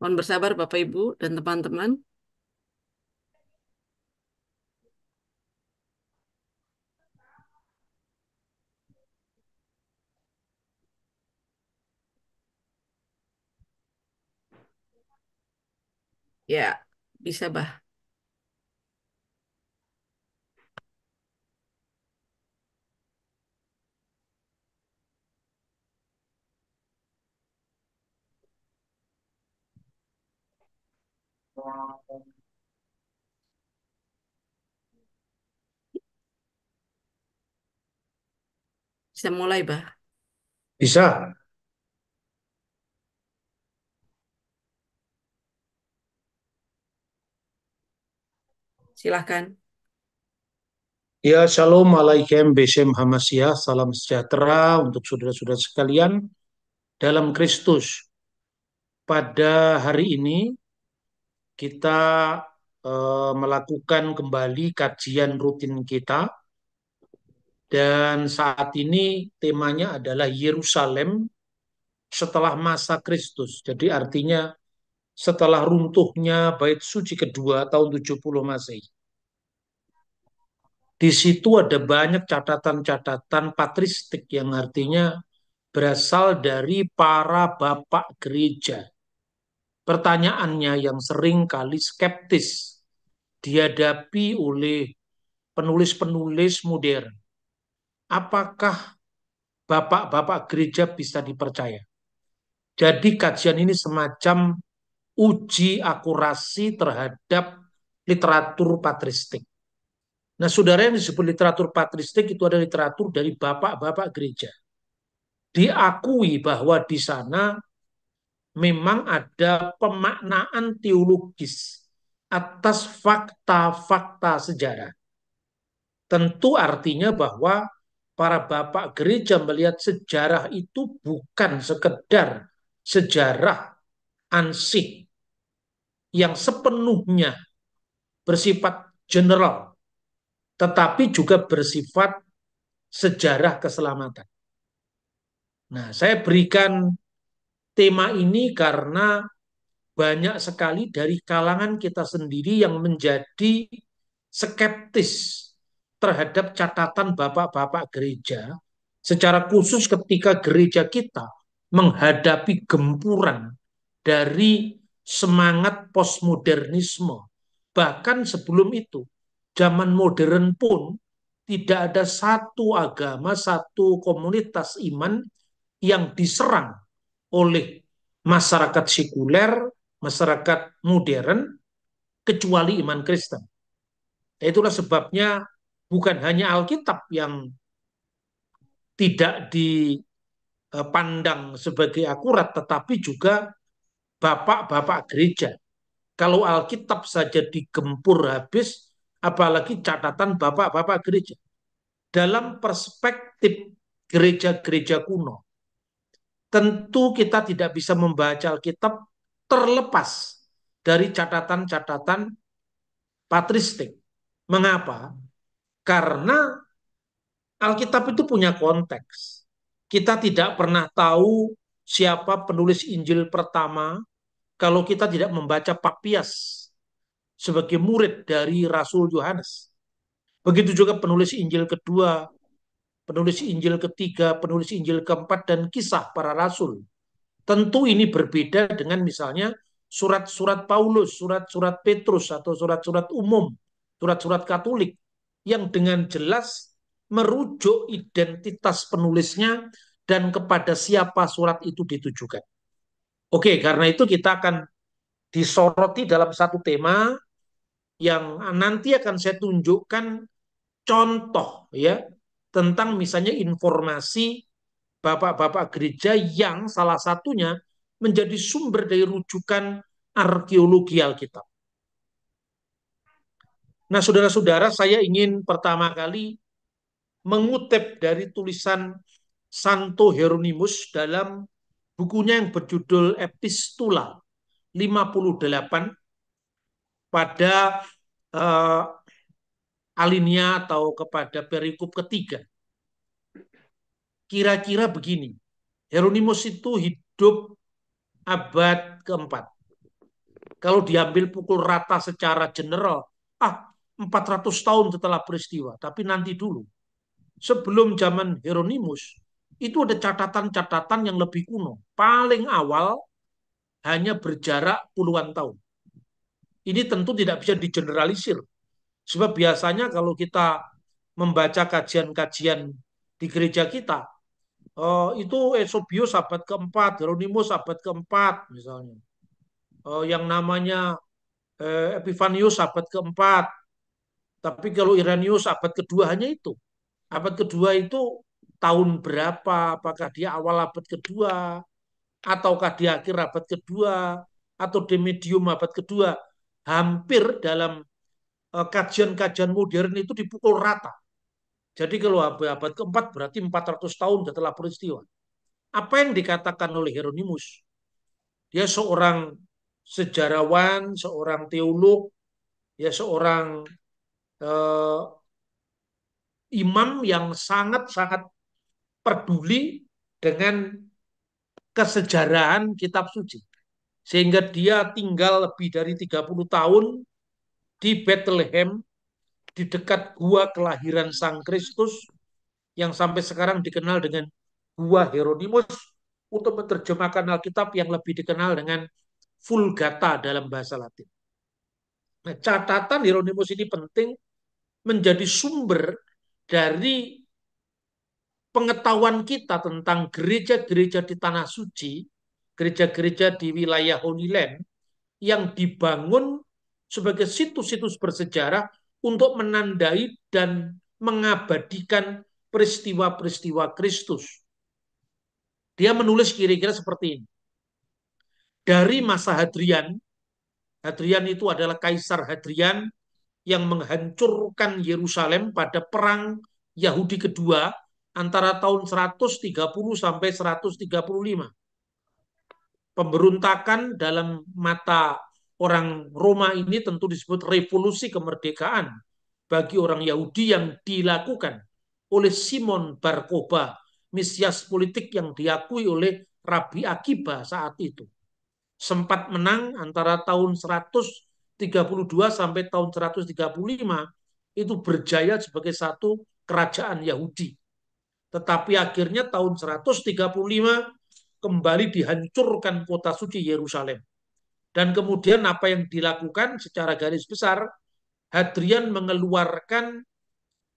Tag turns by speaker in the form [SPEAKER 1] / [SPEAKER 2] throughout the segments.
[SPEAKER 1] Mohon bersabar Bapak Ibu dan teman-teman. Ya, bisa bah. Bisa mulai, Bah. Bisa. Silahkan. Ya, shalom alaikum besem hamasya, salam sejahtera untuk saudara-saudara sekalian dalam Kristus. Pada hari ini kita eh, melakukan kembali kajian rutin kita dan saat ini temanya adalah Yerusalem setelah masa Kristus. Jadi artinya setelah runtuhnya bait suci kedua tahun 70 Masehi. Di situ ada banyak catatan-catatan patristik yang artinya berasal dari para bapak gereja pertanyaannya yang sering kali skeptis dihadapi oleh penulis-penulis modern. Apakah bapak-bapak gereja bisa dipercaya? Jadi kajian ini semacam uji akurasi terhadap literatur patristik. Nah, saudara yang disebut literatur patristik itu ada literatur dari bapak-bapak gereja. Diakui bahwa di sana memang ada pemaknaan teologis atas fakta-fakta sejarah. Tentu artinya bahwa para bapak gereja melihat sejarah itu bukan sekedar sejarah ansih yang sepenuhnya bersifat general, tetapi juga bersifat sejarah keselamatan. Nah, saya berikan tema ini karena banyak sekali dari kalangan kita sendiri yang menjadi skeptis terhadap catatan bapak-bapak gereja, secara khusus ketika gereja kita menghadapi gempuran dari semangat postmodernisme. Bahkan sebelum itu, zaman modern pun tidak ada satu agama, satu komunitas iman yang diserang oleh masyarakat sekuler, masyarakat modern, kecuali iman Kristen. Nah, itulah sebabnya bukan hanya Alkitab yang tidak dipandang sebagai akurat, tetapi juga bapak-bapak gereja. Kalau Alkitab saja digempur habis, apalagi catatan bapak-bapak gereja. Dalam perspektif gereja-gereja kuno, tentu kita tidak bisa membaca Alkitab terlepas dari catatan-catatan patristik. Mengapa? Karena Alkitab itu punya konteks. Kita tidak pernah tahu siapa penulis Injil pertama kalau kita tidak membaca Papias sebagai murid dari Rasul Yohanes. Begitu juga penulis Injil kedua penulis Injil ketiga, penulis Injil keempat, dan kisah para rasul. Tentu ini berbeda dengan misalnya surat-surat Paulus, surat-surat Petrus, atau surat-surat umum, surat-surat Katolik, yang dengan jelas merujuk identitas penulisnya dan kepada siapa surat itu ditujukan. Oke, karena itu kita akan disoroti dalam satu tema yang nanti akan saya tunjukkan contoh ya tentang misalnya informasi bapak-bapak gereja yang salah satunya menjadi sumber dari rujukan arkeologi Alkitab. Nah, saudara-saudara, saya ingin pertama kali mengutip dari tulisan Santo Hieronymus dalam bukunya yang berjudul Epistula 58 pada eh, alinea atau kepada perikop ketiga. Kira-kira begini, Heronimus itu hidup abad keempat. Kalau diambil pukul rata secara general, ah 400 tahun setelah peristiwa, tapi nanti dulu. Sebelum zaman Heronimus, itu ada catatan-catatan yang lebih kuno. Paling awal hanya berjarak puluhan tahun. Ini tentu tidak bisa digeneralisir Sebab biasanya kalau kita membaca kajian-kajian di gereja kita, uh, itu Esobius abad keempat, Hieronymus abad keempat misalnya. Eh, yang namanya uh, abad keempat. Tapi kalau Iranius abad kedua hanya itu. Abad kedua itu tahun berapa, apakah dia awal abad kedua, ataukah di akhir abad kedua, atau di medium abad kedua. Hampir dalam Eh, kajian-kajian modern itu dipukul rata. Jadi kalau abad keempat berarti 400 tahun setelah peristiwa. Apa yang dikatakan oleh Hieronymus? Dia seorang sejarawan, seorang teolog, ya seorang eh, imam yang sangat-sangat peduli dengan kesejarahan kitab suci. Sehingga dia tinggal lebih dari 30 tahun di Bethlehem, di dekat gua kelahiran Sang Kristus, yang sampai sekarang dikenal dengan gua Heronimus, untuk menerjemahkan Alkitab yang lebih dikenal dengan Vulgata dalam bahasa Latin. Nah, catatan Hieronymus ini penting menjadi sumber dari pengetahuan kita tentang gereja-gereja di Tanah Suci, gereja-gereja di wilayah Holy Land yang dibangun sebagai situs-situs bersejarah untuk menandai dan mengabadikan peristiwa-peristiwa Kristus. Dia menulis kira-kira seperti ini. Dari masa Hadrian, Hadrian itu adalah Kaisar Hadrian yang menghancurkan Yerusalem pada perang Yahudi kedua antara tahun 130 sampai 135. Pemberontakan dalam mata orang Roma ini tentu disebut revolusi kemerdekaan bagi orang Yahudi yang dilakukan oleh Simon Barkoba, misias politik yang diakui oleh Rabi Akiba saat itu. Sempat menang antara tahun 132 sampai tahun 135 itu berjaya sebagai satu kerajaan Yahudi. Tetapi akhirnya tahun 135 kembali dihancurkan kota suci Yerusalem dan kemudian apa yang dilakukan secara garis besar, Hadrian mengeluarkan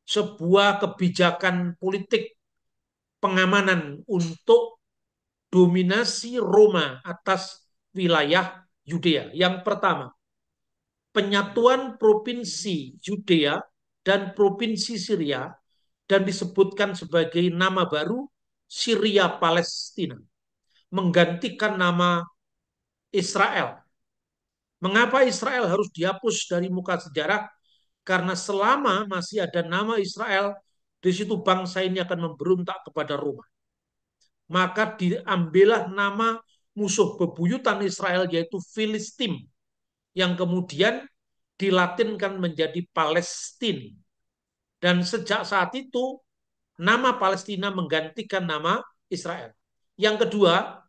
[SPEAKER 1] sebuah kebijakan politik pengamanan untuk dominasi Roma atas wilayah Yudea. Yang pertama, penyatuan provinsi Yudea dan provinsi Syria dan disebutkan sebagai nama baru Syria Palestina menggantikan nama Israel Mengapa Israel harus dihapus dari muka sejarah? Karena selama masih ada nama Israel, di situ bangsa ini akan memberontak kepada Roma. Maka diambillah nama musuh bebuyutan Israel yaitu Filistim yang kemudian dilatinkan menjadi Palestina. Dan sejak saat itu nama Palestina menggantikan nama Israel. Yang kedua,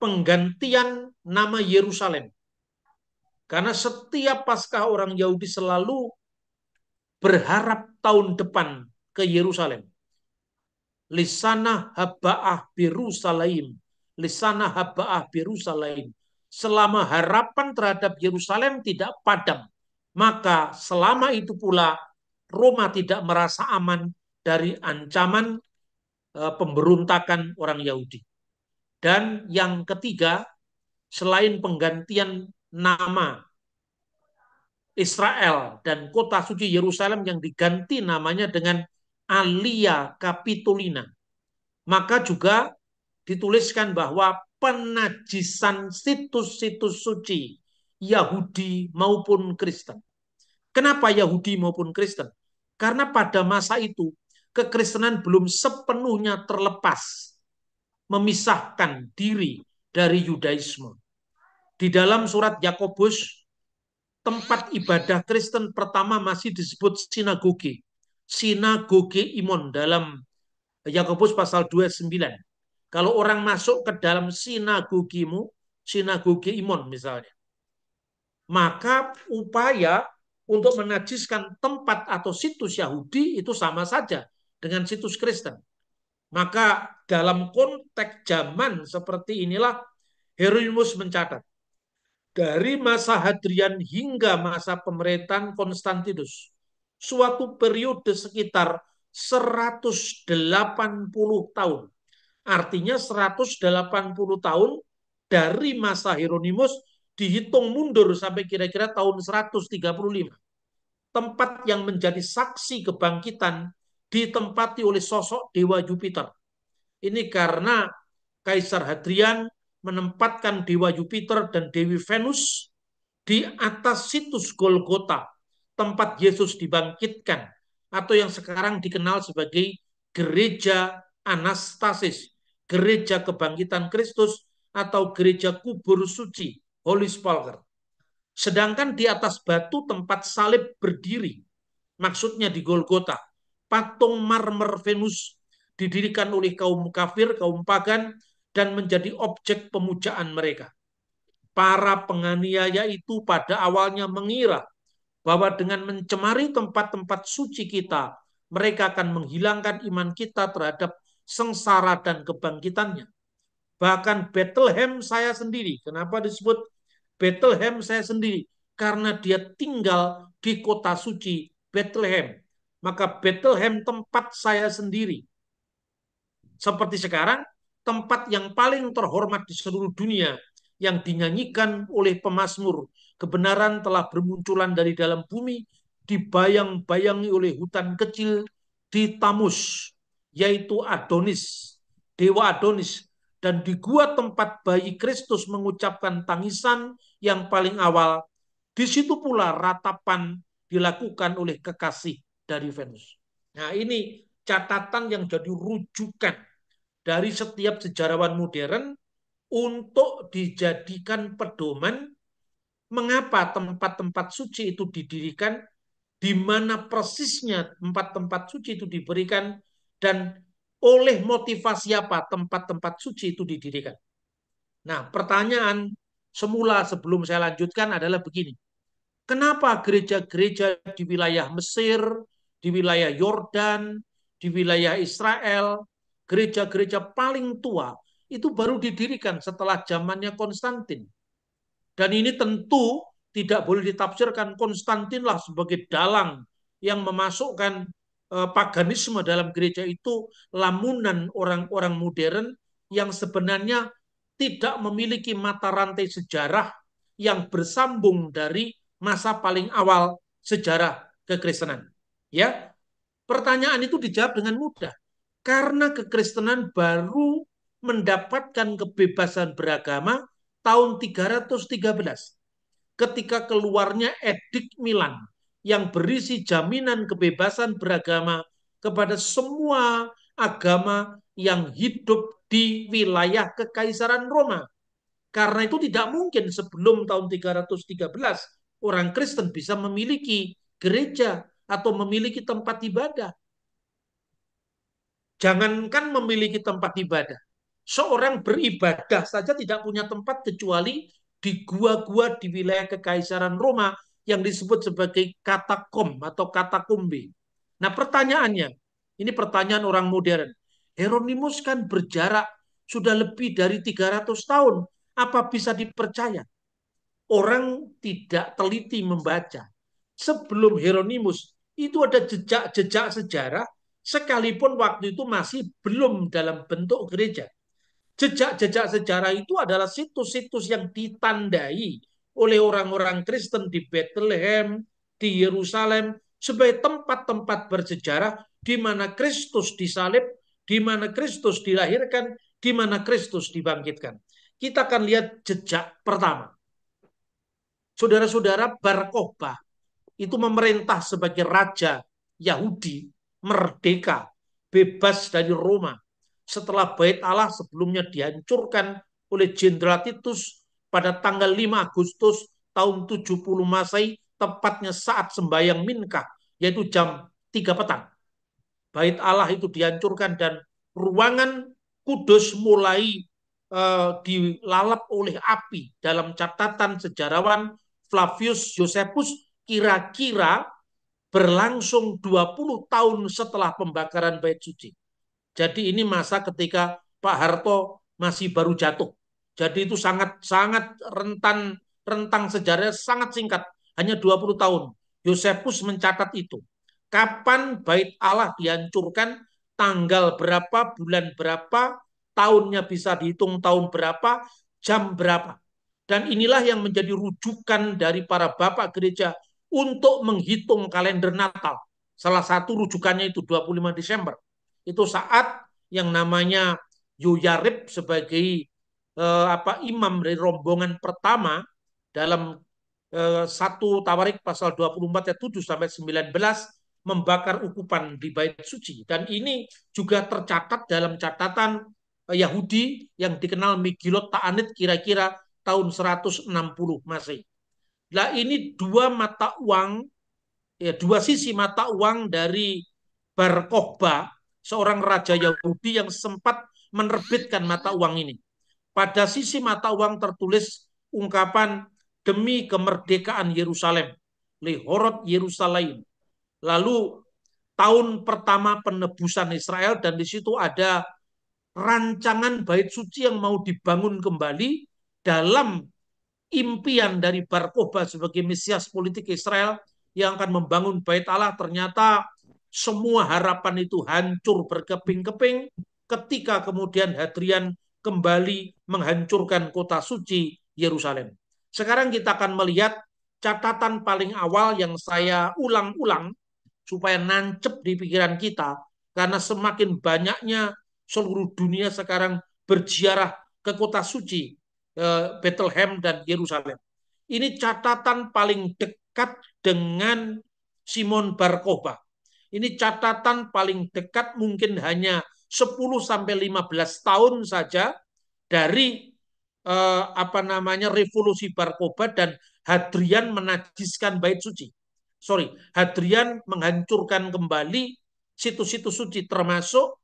[SPEAKER 1] penggantian nama Yerusalem. Karena setiap Paskah orang Yahudi selalu berharap tahun depan ke Yerusalem. Lisana haba'ah birusalaim. Lisana haba'ah birusalaim. Selama harapan terhadap Yerusalem tidak padam. Maka selama itu pula Roma tidak merasa aman dari ancaman e, pemberontakan orang Yahudi. Dan yang ketiga, selain penggantian nama Israel dan kota suci Yerusalem yang diganti namanya dengan Alia Kapitulina, Maka juga dituliskan bahwa penajisan situs-situs suci Yahudi maupun Kristen. Kenapa Yahudi maupun Kristen? Karena pada masa itu kekristenan belum sepenuhnya terlepas memisahkan diri dari Yudaisme di dalam surat Yakobus tempat ibadah Kristen pertama masih disebut sinagoge. Sinagoge Imon dalam Yakobus pasal 29. Kalau orang masuk ke dalam sinagogimu, sinagoge Imon misalnya. Maka upaya untuk menajiskan tempat atau situs Yahudi itu sama saja dengan situs Kristen. Maka dalam konteks zaman seperti inilah Herulimus mencatat dari masa Hadrian hingga masa pemerintahan Konstantinus. Suatu periode sekitar 180 tahun. Artinya 180 tahun dari masa Hieronymus dihitung mundur sampai kira-kira tahun 135. Tempat yang menjadi saksi kebangkitan ditempati oleh sosok Dewa Jupiter. Ini karena Kaisar Hadrian menempatkan dewa Jupiter dan dewi Venus di atas situs Golgota, tempat Yesus dibangkitkan, atau yang sekarang dikenal sebagai Gereja Anastasis, Gereja Kebangkitan Kristus, atau Gereja Kubur Suci, Holy Spalker. Sedangkan di atas batu tempat salib berdiri, maksudnya di Golgota, patung marmer Venus didirikan oleh kaum kafir, kaum pagan, dan menjadi objek pemujaan mereka. Para penganiaya itu pada awalnya mengira bahwa dengan mencemari tempat-tempat suci kita, mereka akan menghilangkan iman kita terhadap sengsara dan kebangkitannya. Bahkan Bethlehem saya sendiri, kenapa disebut Bethlehem saya sendiri? Karena dia tinggal di kota suci Bethlehem. Maka Bethlehem tempat saya sendiri. Seperti sekarang, tempat yang paling terhormat di seluruh dunia yang dinyanyikan oleh pemazmur. Kebenaran telah bermunculan dari dalam bumi, dibayang-bayangi oleh hutan kecil di Tamus, yaitu Adonis, Dewa Adonis, dan di gua tempat bayi Kristus mengucapkan tangisan yang paling awal. Di situ pula ratapan dilakukan oleh kekasih dari Venus. Nah ini catatan yang jadi rujukan dari setiap sejarawan modern untuk dijadikan pedoman mengapa tempat-tempat suci itu didirikan, di mana persisnya tempat-tempat suci itu diberikan, dan oleh motivasi apa tempat-tempat suci itu didirikan. Nah, pertanyaan semula sebelum saya lanjutkan adalah begini. Kenapa gereja-gereja di wilayah Mesir, di wilayah Yordan, di wilayah Israel, gereja-gereja paling tua itu baru didirikan setelah zamannya Konstantin. Dan ini tentu tidak boleh ditafsirkan Konstantinlah sebagai dalang yang memasukkan eh, paganisme dalam gereja itu lamunan orang-orang modern yang sebenarnya tidak memiliki mata rantai sejarah yang bersambung dari masa paling awal sejarah kekristenan. Ya, pertanyaan itu dijawab dengan mudah. Karena kekristenan baru mendapatkan kebebasan beragama tahun 313 ketika keluarnya Edik Milan yang berisi jaminan kebebasan beragama kepada semua agama yang hidup di wilayah kekaisaran Roma. Karena itu tidak mungkin sebelum tahun 313 orang Kristen bisa memiliki gereja atau memiliki tempat ibadah. Jangankan memiliki tempat ibadah. Seorang beribadah saja tidak punya tempat kecuali di gua-gua di wilayah kekaisaran Roma yang disebut sebagai katakom atau katakumbi. Nah pertanyaannya, ini pertanyaan orang modern. Hieronymus kan berjarak sudah lebih dari 300 tahun. Apa bisa dipercaya? Orang tidak teliti membaca. Sebelum Hieronymus, itu ada jejak-jejak sejarah sekalipun waktu itu masih belum dalam bentuk gereja. Jejak-jejak sejarah itu adalah situs-situs yang ditandai oleh orang-orang Kristen di Bethlehem, di Yerusalem, sebagai tempat-tempat bersejarah di mana Kristus disalib, di mana Kristus dilahirkan, di mana Kristus dibangkitkan. Kita akan lihat jejak pertama. Saudara-saudara Bar itu memerintah sebagai raja Yahudi merdeka, bebas dari Roma. Setelah bait Allah sebelumnya dihancurkan oleh Jenderal Titus pada tanggal 5 Agustus tahun 70 Masehi, tepatnya saat sembahyang Minkah, yaitu jam 3 petang. Bait Allah itu dihancurkan dan ruangan kudus mulai uh, dilalap oleh api dalam catatan sejarawan Flavius Josephus kira-kira berlangsung 20 tahun setelah pembakaran bait suci. Jadi ini masa ketika Pak Harto masih baru jatuh. Jadi itu sangat sangat rentan rentang sejarah sangat singkat, hanya 20 tahun. Yosefus mencatat itu. Kapan bait Allah dihancurkan, tanggal berapa, bulan berapa, tahunnya bisa dihitung tahun berapa, jam berapa. Dan inilah yang menjadi rujukan dari para bapak gereja untuk menghitung kalender Natal. Salah satu rujukannya itu 25 Desember. Itu saat yang namanya Yoyarib sebagai eh, apa imam dari rombongan pertama dalam eh, satu Tawarik pasal 24 ayat 7 sampai 19 membakar ukupan di bait suci dan ini juga tercatat dalam catatan eh, Yahudi yang dikenal Megilot Ta'anit kira-kira tahun 160 Masehi. Nah ini dua mata uang, ya dua sisi mata uang dari Bar Kokhba, seorang raja Yahudi yang sempat menerbitkan mata uang ini. Pada sisi mata uang tertulis ungkapan demi kemerdekaan Yerusalem, Lehorot Yerusalem. Lalu tahun pertama penebusan Israel dan di situ ada rancangan bait suci yang mau dibangun kembali dalam impian dari Bar Kokhba sebagai mesias politik Israel yang akan membangun bait Allah ternyata semua harapan itu hancur berkeping-keping ketika kemudian Hadrian kembali menghancurkan kota suci Yerusalem. Sekarang kita akan melihat catatan paling awal yang saya ulang-ulang supaya nancep di pikiran kita karena semakin banyaknya seluruh dunia sekarang berziarah ke kota suci Eh, Bethlehem dan Yerusalem. Ini catatan paling dekat dengan Simon Bar Barkoba. Ini catatan paling dekat mungkin hanya 10 sampai 15 tahun saja dari eh, apa namanya revolusi Bar Barkoba dan Hadrian menajiskan bait suci. Sorry, Hadrian menghancurkan kembali situs-situs suci termasuk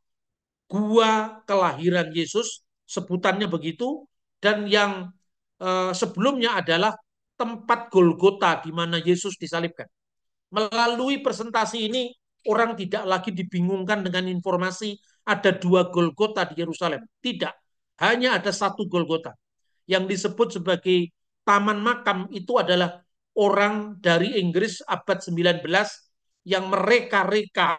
[SPEAKER 1] gua kelahiran Yesus, sebutannya begitu, dan yang eh, sebelumnya adalah tempat Golgota di mana Yesus disalibkan. Melalui presentasi ini orang tidak lagi dibingungkan dengan informasi ada dua Golgota di Yerusalem. Tidak, hanya ada satu Golgota. Yang disebut sebagai Taman Makam itu adalah orang dari Inggris abad 19 yang mereka-reka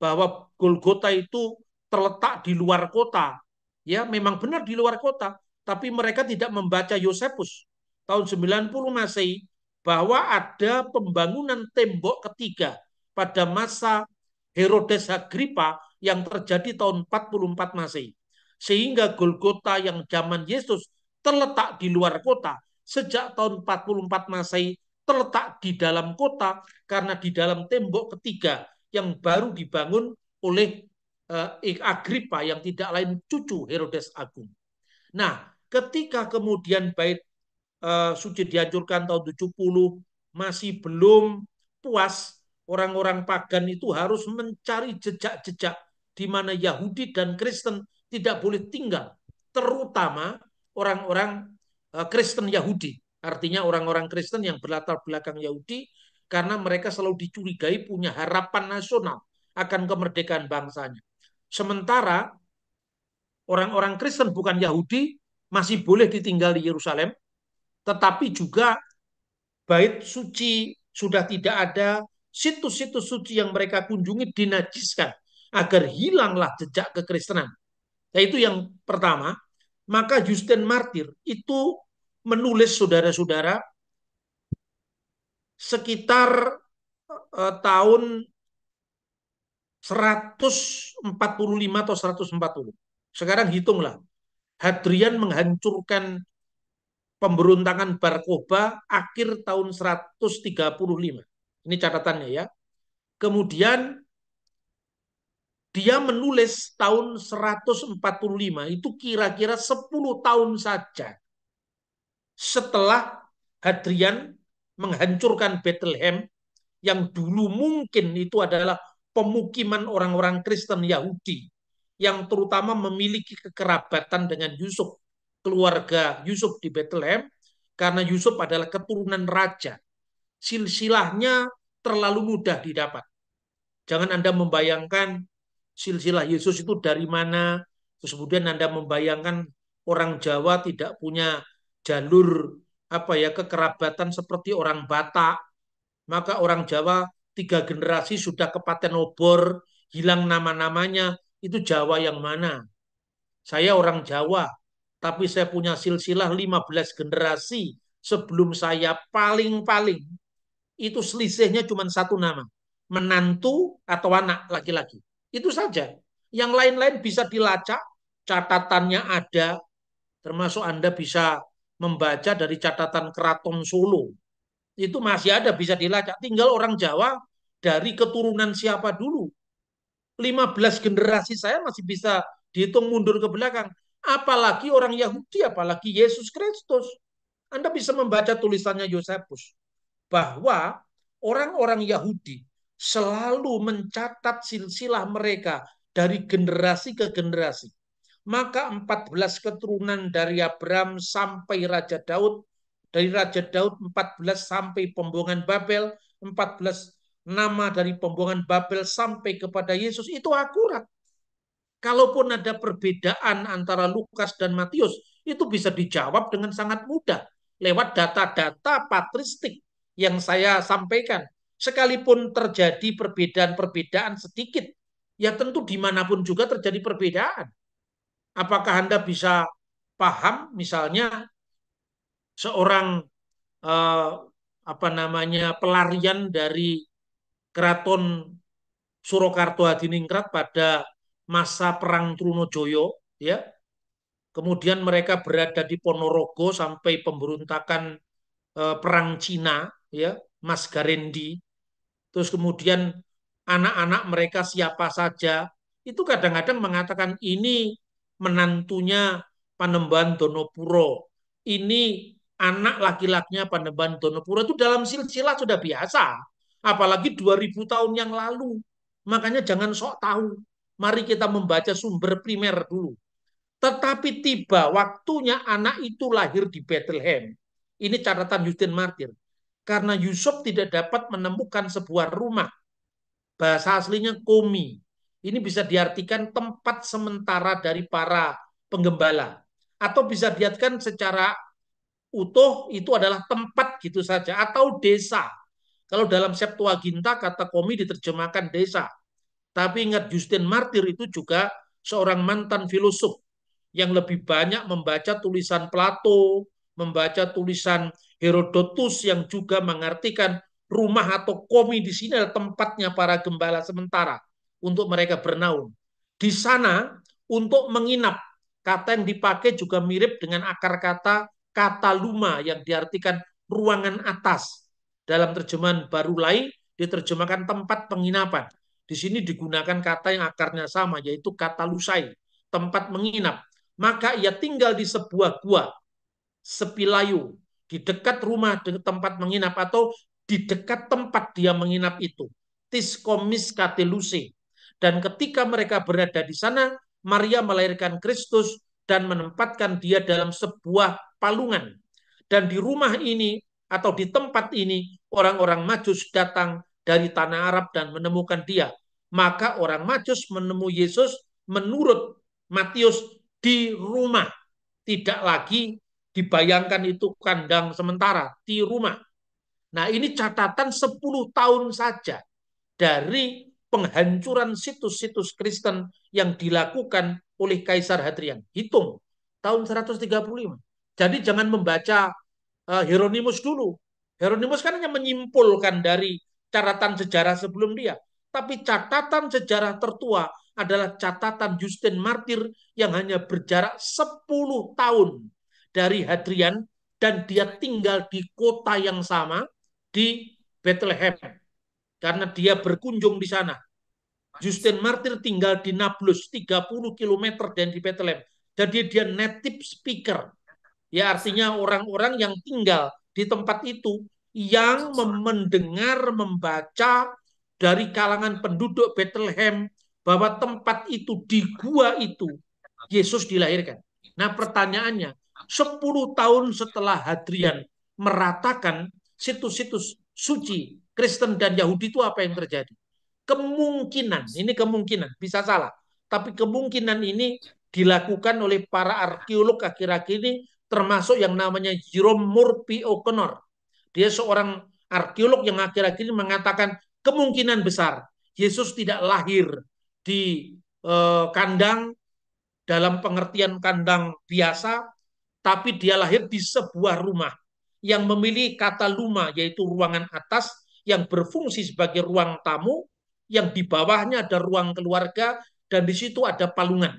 [SPEAKER 1] bahwa Golgota itu terletak di luar kota. Ya, memang benar di luar kota, tapi mereka tidak membaca Yosefus tahun 90 Masehi bahwa ada pembangunan tembok ketiga pada masa Herodes Agripa yang terjadi tahun 44 Masehi. Sehingga Golgota yang zaman Yesus terletak di luar kota sejak tahun 44 Masehi terletak di dalam kota karena di dalam tembok ketiga yang baru dibangun oleh eh, Agripa yang tidak lain cucu Herodes Agung. Nah, ketika kemudian bait uh, suci dihancurkan tahun 70 masih belum puas orang-orang pagan itu harus mencari jejak-jejak di mana Yahudi dan Kristen tidak boleh tinggal terutama orang-orang eh, Kristen Yahudi artinya orang-orang Kristen yang berlatar belakang Yahudi karena mereka selalu dicurigai punya harapan nasional akan kemerdekaan bangsanya sementara orang-orang Kristen bukan Yahudi masih boleh ditinggal di Yerusalem, tetapi juga bait suci sudah tidak ada, situs-situs suci yang mereka kunjungi dinajiskan agar hilanglah jejak kekristenan. Itu yang pertama, maka Justin Martyr itu menulis saudara-saudara sekitar eh, tahun 145 atau 140. Sekarang hitunglah. Hadrian menghancurkan pemberontakan Barkoba akhir tahun 135. Ini catatannya ya. Kemudian dia menulis tahun 145 itu kira-kira 10 tahun saja setelah Hadrian menghancurkan Bethlehem yang dulu mungkin itu adalah pemukiman orang-orang Kristen Yahudi yang terutama memiliki kekerabatan dengan Yusuf, keluarga Yusuf di Bethlehem, karena Yusuf adalah keturunan raja. Silsilahnya terlalu mudah didapat. Jangan Anda membayangkan silsilah Yesus itu dari mana, terus kemudian Anda membayangkan orang Jawa tidak punya jalur apa ya kekerabatan seperti orang Batak, maka orang Jawa tiga generasi sudah kepaten obor, hilang nama-namanya, itu Jawa yang mana? Saya orang Jawa, tapi saya punya silsilah 15 generasi sebelum saya paling-paling. Itu selisihnya cuma satu nama. Menantu atau anak laki-laki. Itu saja. Yang lain-lain bisa dilacak, catatannya ada. Termasuk Anda bisa membaca dari catatan Keraton Solo. Itu masih ada bisa dilacak. Tinggal orang Jawa dari keturunan siapa dulu 15 generasi saya masih bisa dihitung mundur ke belakang. Apalagi orang Yahudi, apalagi Yesus Kristus. Anda bisa membaca tulisannya Yosefus. Bahwa orang-orang Yahudi selalu mencatat silsilah mereka dari generasi ke generasi. Maka 14 keturunan dari Abraham sampai Raja Daud, dari Raja Daud 14 sampai pembuangan Babel, 14 nama dari pembuangan Babel sampai kepada Yesus itu akurat. Kalaupun ada perbedaan antara Lukas dan Matius, itu bisa dijawab dengan sangat mudah lewat data-data patristik yang saya sampaikan. Sekalipun terjadi perbedaan-perbedaan sedikit, ya tentu dimanapun juga terjadi perbedaan. Apakah Anda bisa paham misalnya seorang eh, apa namanya pelarian dari Keraton Surakarta Adiningrat pada masa Perang Trunojoyo ya. Kemudian mereka berada di Ponorogo sampai pemberontakan eh, perang Cina ya, Mas Garendi. Terus kemudian anak-anak mereka siapa saja itu kadang-kadang mengatakan ini menantunya Panembahan Donopuro, ini anak laki-lakinya Panembahan Donopuro itu dalam silsilah sudah biasa. Apalagi 2000 tahun yang lalu. Makanya jangan sok tahu. Mari kita membaca sumber primer dulu. Tetapi tiba waktunya anak itu lahir di Bethlehem. Ini catatan Yudin Martir. Karena Yusuf tidak dapat menemukan sebuah rumah. Bahasa aslinya komi. Ini bisa diartikan tempat sementara dari para penggembala. Atau bisa diartikan secara utuh itu adalah tempat gitu saja. Atau desa. Kalau dalam Septuaginta kata komi diterjemahkan desa. Tapi ingat Justin Martyr itu juga seorang mantan filosof yang lebih banyak membaca tulisan Plato, membaca tulisan Herodotus yang juga mengartikan rumah atau komi di sini adalah tempatnya para gembala sementara untuk mereka bernaung. Di sana untuk menginap, kata yang dipakai juga mirip dengan akar kata kata luma yang diartikan ruangan atas dalam terjemahan baru lain diterjemahkan tempat penginapan. Di sini digunakan kata yang akarnya sama yaitu kata lusai, tempat menginap. Maka ia tinggal di sebuah gua sepilayu di dekat rumah di tempat menginap atau di dekat tempat dia menginap itu. Tiskomis katilusi. Dan ketika mereka berada di sana, Maria melahirkan Kristus dan menempatkan dia dalam sebuah palungan. Dan di rumah ini atau di tempat ini orang-orang Majus datang dari tanah Arab dan menemukan dia. Maka orang Majus menemui Yesus menurut Matius di rumah. Tidak lagi dibayangkan itu kandang sementara, di rumah. Nah ini catatan 10 tahun saja dari penghancuran situs-situs Kristen yang dilakukan oleh Kaisar Hadrian. Hitung tahun 135. Jadi jangan membaca Eh, Hieronymus dulu. Hieronymus kan hanya menyimpulkan dari catatan sejarah sebelum dia. Tapi catatan sejarah tertua adalah catatan Justin Martyr yang hanya berjarak 10 tahun dari Hadrian dan dia tinggal di kota yang sama di Bethlehem karena dia berkunjung di sana. Justin Martyr tinggal di Nablus 30 km di Bethlehem. Jadi dia native speaker Ya artinya orang-orang yang tinggal di tempat itu yang mendengar, membaca dari kalangan penduduk Bethlehem bahwa tempat itu di gua itu Yesus dilahirkan. Nah pertanyaannya, 10 tahun setelah Hadrian meratakan situs-situs suci Kristen dan Yahudi itu apa yang terjadi? Kemungkinan, ini kemungkinan, bisa salah. Tapi kemungkinan ini dilakukan oleh para arkeolog akhir-akhir ini termasuk yang namanya Jerome Murphy O'Connor. Dia seorang arkeolog yang akhir-akhir ini mengatakan kemungkinan besar Yesus tidak lahir di eh, kandang dalam pengertian kandang biasa, tapi dia lahir di sebuah rumah yang memilih kata luma yaitu ruangan atas yang berfungsi sebagai ruang tamu, yang di bawahnya ada ruang keluarga dan di situ ada palungan.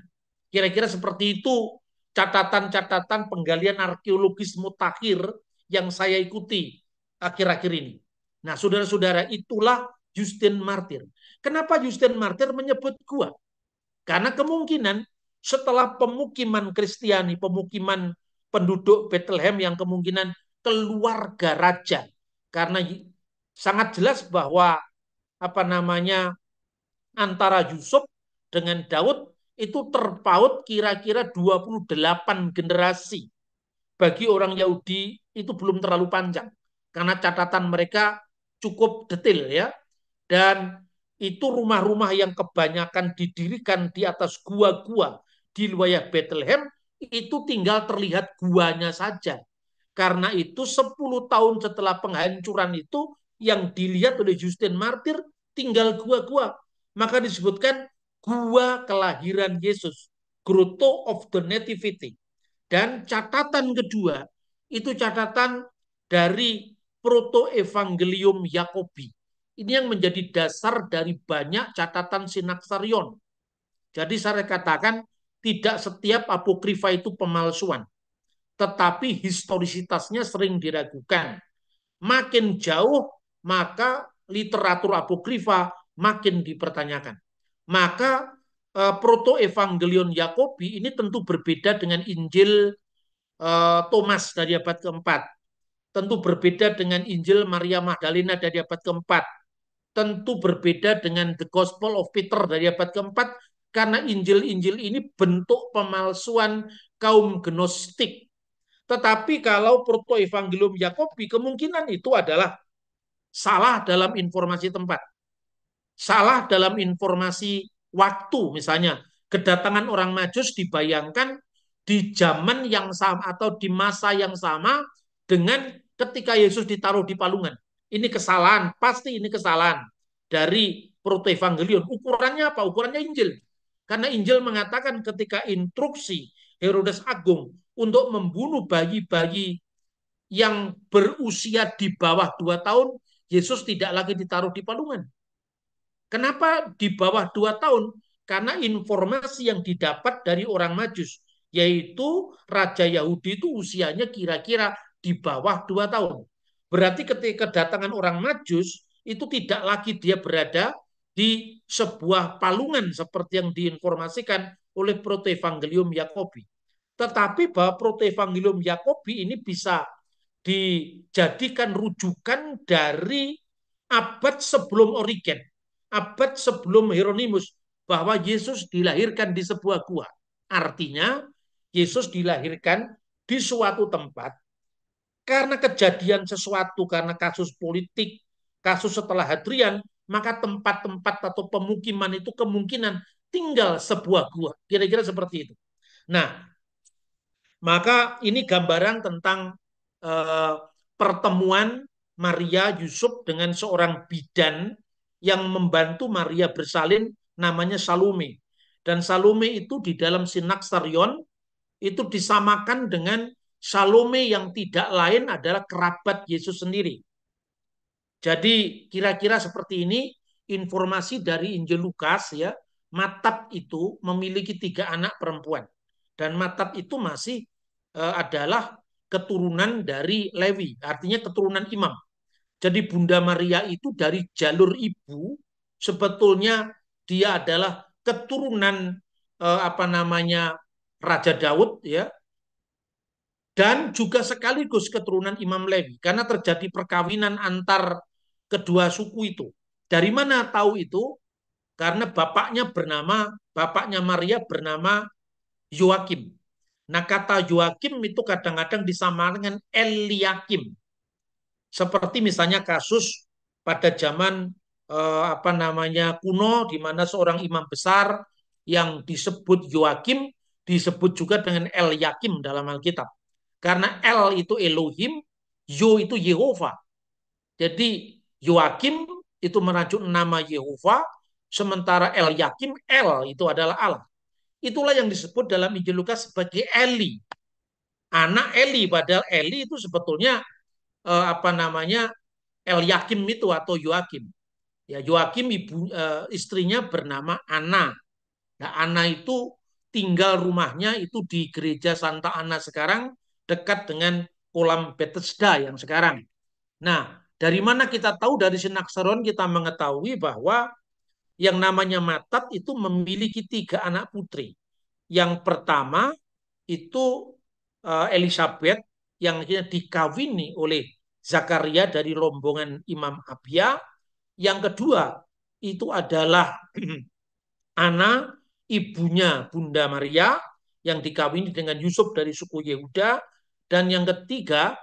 [SPEAKER 1] Kira-kira seperti itu catatan-catatan penggalian arkeologis mutakhir yang saya ikuti akhir-akhir ini. Nah, saudara-saudara, itulah Justin Martyr. Kenapa Justin Martyr menyebut gua? Karena kemungkinan setelah pemukiman Kristiani, pemukiman penduduk Bethlehem yang kemungkinan keluarga raja. Karena sangat jelas bahwa apa namanya antara Yusuf dengan Daud itu terpaut kira-kira 28 generasi. Bagi orang Yahudi itu belum terlalu panjang karena catatan mereka cukup detail ya. Dan itu rumah-rumah yang kebanyakan didirikan di atas gua-gua di wilayah Bethlehem itu tinggal terlihat guanya saja. Karena itu 10 tahun setelah penghancuran itu yang dilihat oleh Justin Martyr tinggal gua-gua. Maka disebutkan gua kelahiran Yesus, grotto of the nativity. Dan catatan kedua itu catatan dari Proto Evangelium Yakobi. Ini yang menjadi dasar dari banyak catatan Sinaksarion. Jadi saya katakan tidak setiap apokrifa itu pemalsuan. Tetapi historisitasnya sering diragukan. Makin jauh maka literatur apokrifa makin dipertanyakan maka uh, eh, proto evangelion Yakobi ini tentu berbeda dengan Injil uh, Thomas dari abad keempat, tentu berbeda dengan Injil Maria Magdalena dari abad keempat, tentu berbeda dengan The Gospel of Peter dari abad keempat karena Injil-Injil ini bentuk pemalsuan kaum gnostik. Tetapi kalau proto evangelium Yakobi kemungkinan itu adalah salah dalam informasi tempat salah dalam informasi waktu misalnya kedatangan orang majus dibayangkan di zaman yang sama atau di masa yang sama dengan ketika Yesus ditaruh di palungan. Ini kesalahan, pasti ini kesalahan dari protevangelion. Ukurannya apa? Ukurannya Injil. Karena Injil mengatakan ketika instruksi Herodes Agung untuk membunuh bayi-bayi yang berusia di bawah dua tahun, Yesus tidak lagi ditaruh di palungan. Kenapa di bawah dua tahun? Karena informasi yang didapat dari orang Majus, yaitu Raja Yahudi itu usianya kira-kira di bawah dua tahun. Berarti ketika kedatangan orang Majus, itu tidak lagi dia berada di sebuah palungan seperti yang diinformasikan oleh Protevangelium Yakobi. Tetapi bahwa Protevangelium Yakobi ini bisa dijadikan rujukan dari abad sebelum Origen abad sebelum Hieronymus bahwa Yesus dilahirkan di sebuah gua. Artinya Yesus dilahirkan di suatu tempat karena kejadian sesuatu karena kasus politik, kasus setelah Hadrian, maka tempat-tempat atau pemukiman itu kemungkinan tinggal sebuah gua. Kira-kira seperti itu. Nah, maka ini gambaran tentang eh, pertemuan Maria Yusuf dengan seorang bidan yang membantu Maria bersalin namanya Salome. Dan Salome itu di dalam Sinaksarion itu disamakan dengan Salome yang tidak lain adalah kerabat Yesus sendiri. Jadi kira-kira seperti ini informasi dari Injil Lukas ya. Matab itu memiliki tiga anak perempuan. Dan Matab itu masih e, adalah keturunan dari Lewi. Artinya keturunan imam. Jadi Bunda Maria itu dari jalur ibu sebetulnya dia adalah keturunan eh, apa namanya Raja Daud ya dan juga sekaligus keturunan Imam Lewi karena terjadi perkawinan antar kedua suku itu. Dari mana tahu itu? Karena bapaknya bernama bapaknya Maria bernama Yoakim. Nah kata Yoakim itu kadang-kadang disamakan dengan Eliakim. Seperti misalnya kasus pada zaman eh, apa namanya kuno di mana seorang imam besar yang disebut Yoakim disebut juga dengan El Yakim dalam Alkitab. Karena El itu Elohim, Yo itu Yehova. Jadi Yoakim itu merajut nama Yehova, sementara El Yakim, El itu adalah Allah. Itulah yang disebut dalam Injil Lukas sebagai Eli. Anak Eli, padahal Eli itu sebetulnya eh, apa namanya El Yakin itu atau Yoakim. Ya Yoakim ibu eh, istrinya bernama Ana. Nah, ya, Ana itu tinggal rumahnya itu di gereja Santa Ana sekarang dekat dengan kolam Bethesda yang sekarang. Nah, dari mana kita tahu dari Sinaksaron kita mengetahui bahwa yang namanya Matat itu memiliki tiga anak putri. Yang pertama itu eh, Elizabeth yang akhirnya dikawini oleh Zakaria dari rombongan Imam Abia. Yang kedua itu adalah anak ibunya Bunda Maria yang dikawini dengan Yusuf dari suku Yehuda. Dan yang ketiga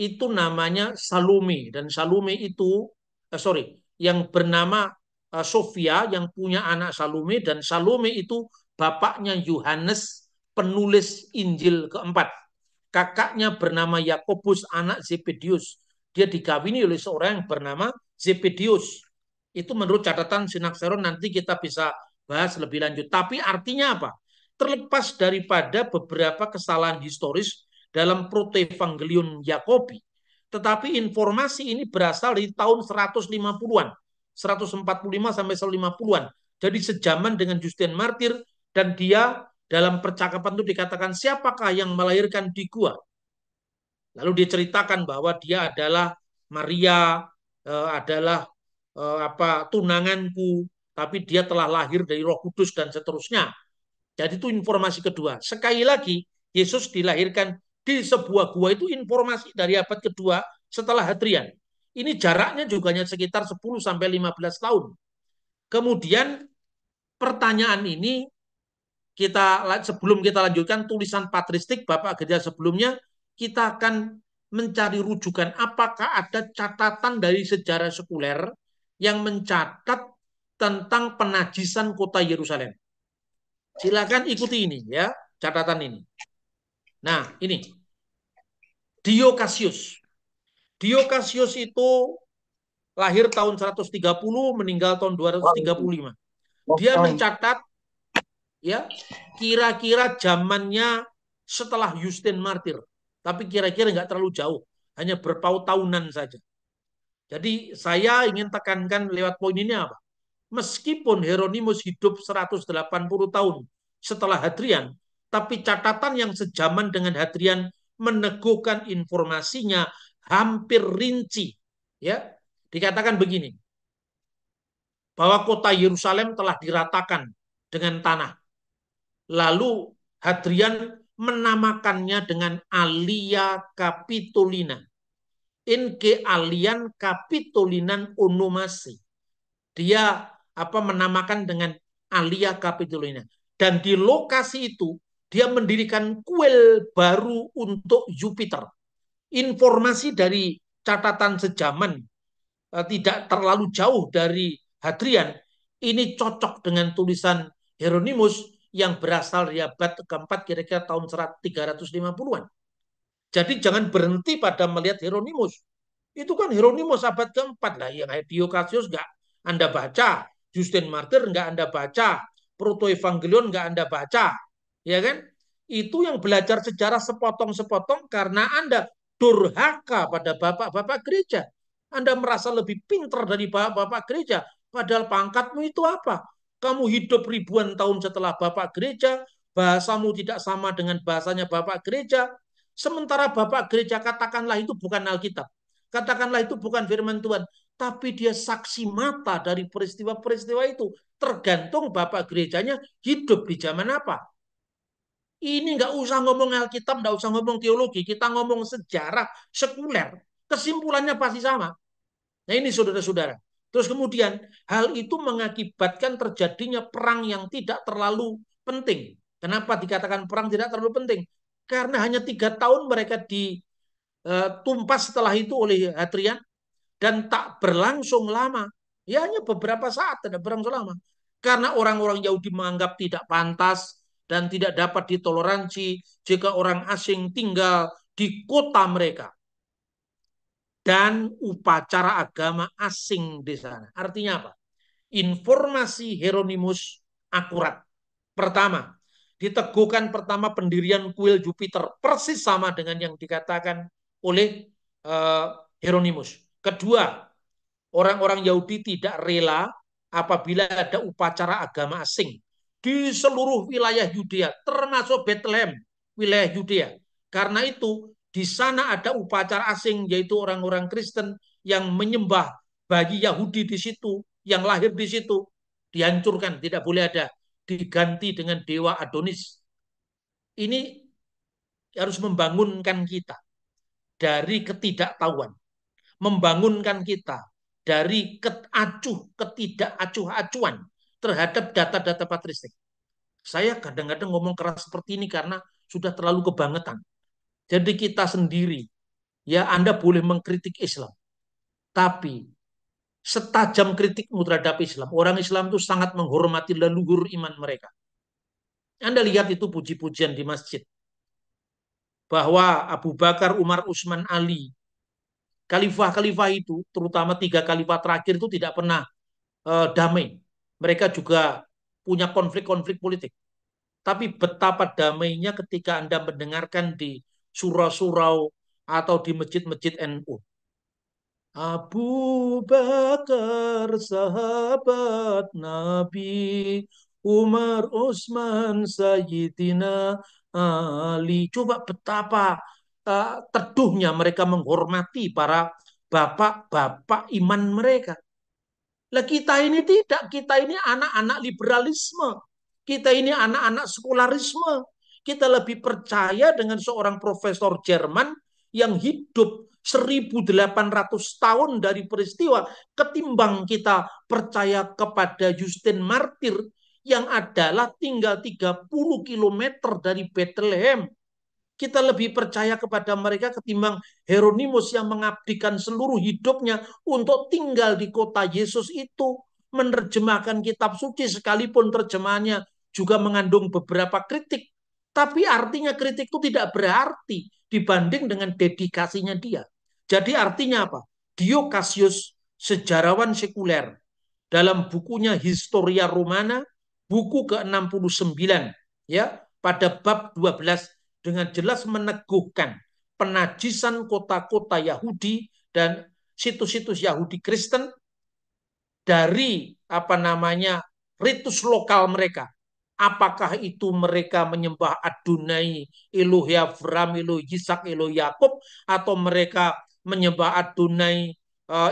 [SPEAKER 1] itu namanya Salome. Dan Salome itu, eh, sorry, yang bernama uh, Sofia yang punya anak Salome. Dan Salome itu bapaknya Yohanes penulis Injil keempat kakaknya bernama Yakobus anak Zebedius. Dia dikawini oleh seorang yang bernama Zebedius. Itu menurut catatan Sinaksaron nanti kita bisa bahas lebih lanjut. Tapi artinya apa? Terlepas daripada beberapa kesalahan historis dalam Protevangelion Yakobi, tetapi informasi ini berasal dari tahun 150-an, 145 sampai 150-an. Jadi sejaman dengan Justin Martyr dan dia dalam percakapan itu dikatakan siapakah yang melahirkan di gua. Lalu diceritakan bahwa dia adalah Maria, eh, adalah eh, apa tunanganku, tapi dia telah lahir dari Roh Kudus dan seterusnya. Jadi itu informasi kedua. Sekali lagi Yesus dilahirkan di sebuah gua itu informasi dari abad kedua setelah Hadrian. Ini jaraknya juga hanya sekitar 10 sampai 15 tahun. Kemudian pertanyaan ini kita sebelum kita lanjutkan tulisan patristik Bapak Gereja sebelumnya kita akan mencari rujukan apakah ada catatan dari sejarah sekuler yang mencatat tentang penajisan kota Yerusalem. Silakan ikuti ini ya, catatan ini. Nah, ini. Diokasius. Diokasius itu lahir tahun 130, meninggal tahun 235. Dia mencatat ya kira-kira zamannya setelah Justin Martyr, tapi kira-kira nggak terlalu jauh, hanya berpaut tahunan saja. Jadi saya ingin tekankan lewat poin ini apa? Meskipun Hieronymus hidup 180 tahun setelah Hadrian, tapi catatan yang sejaman dengan Hadrian meneguhkan informasinya hampir rinci. Ya, dikatakan begini, bahwa kota Yerusalem telah diratakan dengan tanah. Lalu Hadrian menamakannya dengan Alia Capitolina. Inke Alian Capitolinan Onomasi. Dia apa menamakan dengan Alia Capitolina. Dan di lokasi itu dia mendirikan kuil baru untuk Jupiter. Informasi dari catatan sejaman eh, tidak terlalu jauh dari Hadrian ini cocok dengan tulisan Hieronymus yang berasal dari abad keempat kira-kira tahun 350-an. Jadi jangan berhenti pada melihat Hieronymus. Itu kan Hieronymus abad keempat lah. Yang Hedio Cassius nggak Anda baca. Justin Martyr nggak Anda baca. Proto Evangelion nggak Anda baca. Ya kan? Itu yang belajar sejarah sepotong-sepotong karena Anda durhaka pada bapak-bapak gereja. Anda merasa lebih pinter dari bapak-bapak gereja. Padahal pangkatmu itu apa? Kamu hidup ribuan tahun setelah Bapak gereja, bahasamu tidak sama dengan bahasanya Bapak gereja. Sementara Bapak gereja katakanlah itu bukan Alkitab. Katakanlah itu bukan firman Tuhan. Tapi dia saksi mata dari peristiwa-peristiwa itu. Tergantung Bapak gerejanya hidup di zaman apa. Ini nggak usah ngomong Alkitab, nggak usah ngomong teologi. Kita ngomong sejarah sekuler. Kesimpulannya pasti sama. Nah ini saudara-saudara. Terus kemudian hal itu mengakibatkan terjadinya perang yang tidak terlalu penting. Kenapa dikatakan perang tidak terlalu penting? Karena hanya tiga tahun mereka ditumpas e, setelah itu oleh Hadrian dan tak berlangsung lama. Ya hanya beberapa saat tidak berlangsung lama. Karena orang-orang Yahudi menganggap tidak pantas dan tidak dapat ditoleransi jika orang asing tinggal di kota mereka dan upacara agama asing di sana. Artinya apa? Informasi Hieronymus akurat. Pertama, diteguhkan pertama pendirian kuil Jupiter persis sama dengan yang dikatakan oleh uh, Hieronymus. Kedua, orang-orang Yahudi tidak rela apabila ada upacara agama asing di seluruh wilayah Yudea, termasuk Bethlehem, wilayah Yudea. Karena itu, di sana ada upacara asing yaitu orang-orang Kristen yang menyembah bayi Yahudi di situ, yang lahir di situ, dihancurkan, tidak boleh ada, diganti dengan dewa Adonis. Ini harus membangunkan kita dari ketidaktahuan, membangunkan kita dari acuh, ketidakacuh-acuan terhadap data-data patristik. Saya kadang-kadang ngomong keras seperti ini karena sudah terlalu kebangetan. Jadi kita sendiri, ya Anda boleh mengkritik Islam. Tapi setajam kritikmu terhadap Islam, orang Islam itu sangat menghormati leluhur iman mereka. Anda lihat itu puji-pujian di masjid. Bahwa Abu Bakar, Umar, Usman, Ali, Khalifah-khalifah itu, terutama tiga khalifah terakhir itu tidak pernah uh, damai. Mereka juga punya konflik-konflik politik. Tapi betapa damainya ketika Anda mendengarkan di surau-surau atau di masjid-masjid NU. Abu Bakar sahabat Nabi, Umar Utsman Sayyidina Ali. Coba betapa uh, teduhnya mereka menghormati para bapak-bapak iman mereka. Lah kita ini tidak, kita ini anak-anak liberalisme. Kita ini anak-anak sekularisme kita lebih percaya dengan seorang profesor Jerman yang hidup 1800 tahun dari peristiwa ketimbang kita percaya kepada Justin Martyr yang adalah tinggal 30 km dari Bethlehem. Kita lebih percaya kepada mereka ketimbang Heronimus yang mengabdikan seluruh hidupnya untuk tinggal di kota Yesus itu. Menerjemahkan kitab suci sekalipun terjemahannya juga mengandung beberapa kritik tapi artinya kritik itu tidak berarti dibanding dengan dedikasinya dia. Jadi artinya apa? Dio Cassius, sejarawan sekuler, dalam bukunya Historia Romana, buku ke-69, ya, pada bab 12 dengan jelas meneguhkan penajisan kota-kota Yahudi dan situs-situs Yahudi Kristen dari apa namanya ritus lokal mereka Apakah itu mereka menyembah Adunai, Iluh Yavram, Iluh Yisak, Iluh Yakub, atau mereka menyembah Adunai,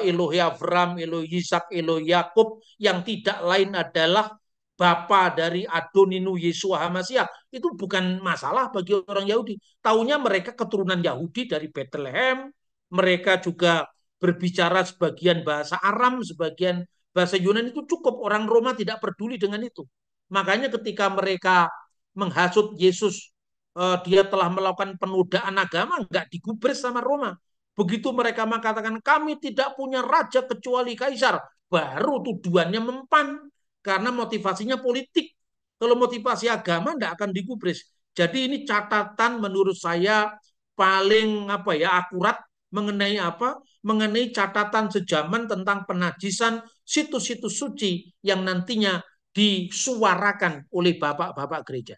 [SPEAKER 1] Iluh eh, Yavram, Iluh Yisak, Iluh Yakub yang tidak lain adalah bapa dari Adoninu Yesua Hamasiah. Itu bukan masalah bagi orang Yahudi. tahunya mereka keturunan Yahudi dari Bethlehem, mereka juga berbicara sebagian bahasa Aram, sebagian bahasa Yunani itu cukup. Orang Roma tidak peduli dengan itu. Makanya ketika mereka menghasut Yesus, eh, dia telah melakukan penodaan agama, nggak digubris sama Roma. Begitu mereka mengatakan kami tidak punya raja kecuali kaisar, baru tuduhannya mempan karena motivasinya politik. Kalau motivasi agama tidak akan digubris. Jadi ini catatan menurut saya paling apa ya akurat mengenai apa? Mengenai catatan sejaman tentang penajisan situs-situs suci yang nantinya disuarakan oleh bapak-bapak gereja.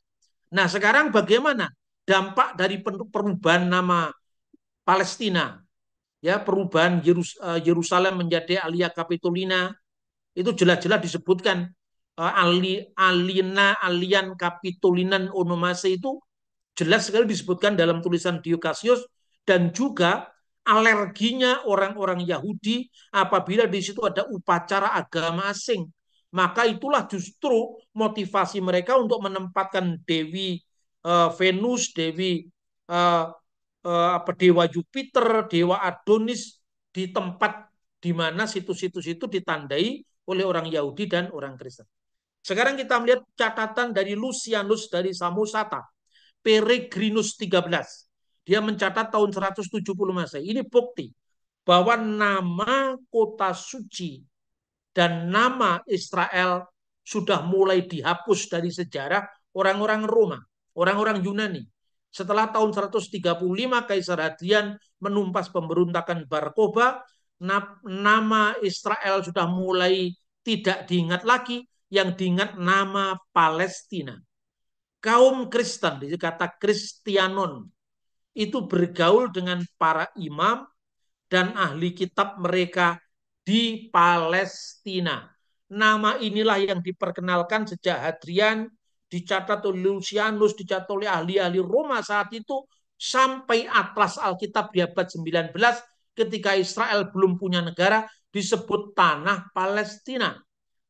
[SPEAKER 1] Nah, sekarang bagaimana dampak dari perubahan nama Palestina? Ya, perubahan eh, Yerusalem menjadi Alia Kapitolina itu jelas-jelas disebutkan eh, ali, alina alian kapitolinan onomase itu jelas sekali disebutkan dalam tulisan Diokasius dan juga alerginya orang-orang Yahudi apabila di situ ada upacara agama asing maka itulah justru motivasi mereka untuk menempatkan Dewi uh, Venus, Dewi uh, uh, apa Dewa Jupiter, Dewa Adonis di tempat di mana situs-situs itu ditandai oleh orang Yahudi dan orang Kristen. Sekarang kita melihat catatan dari Lucianus dari Samosata, Peregrinus 13. Dia mencatat tahun 170 Masehi. Ini bukti bahwa nama kota suci dan nama Israel sudah mulai dihapus dari sejarah orang-orang Roma, orang-orang Yunani. Setelah tahun 135 Kaisar Hadrian menumpas pemberontakan Barkoba, nama Israel sudah mulai tidak diingat lagi, yang diingat nama Palestina. Kaum Kristen, di kata Kristianon, itu bergaul dengan para imam dan ahli kitab mereka di Palestina. Nama inilah yang diperkenalkan sejak Hadrian, dicatat oleh Lucianus, dicatat oleh ahli-ahli Roma saat itu sampai atlas Alkitab di abad 19 ketika Israel belum punya negara disebut tanah Palestina.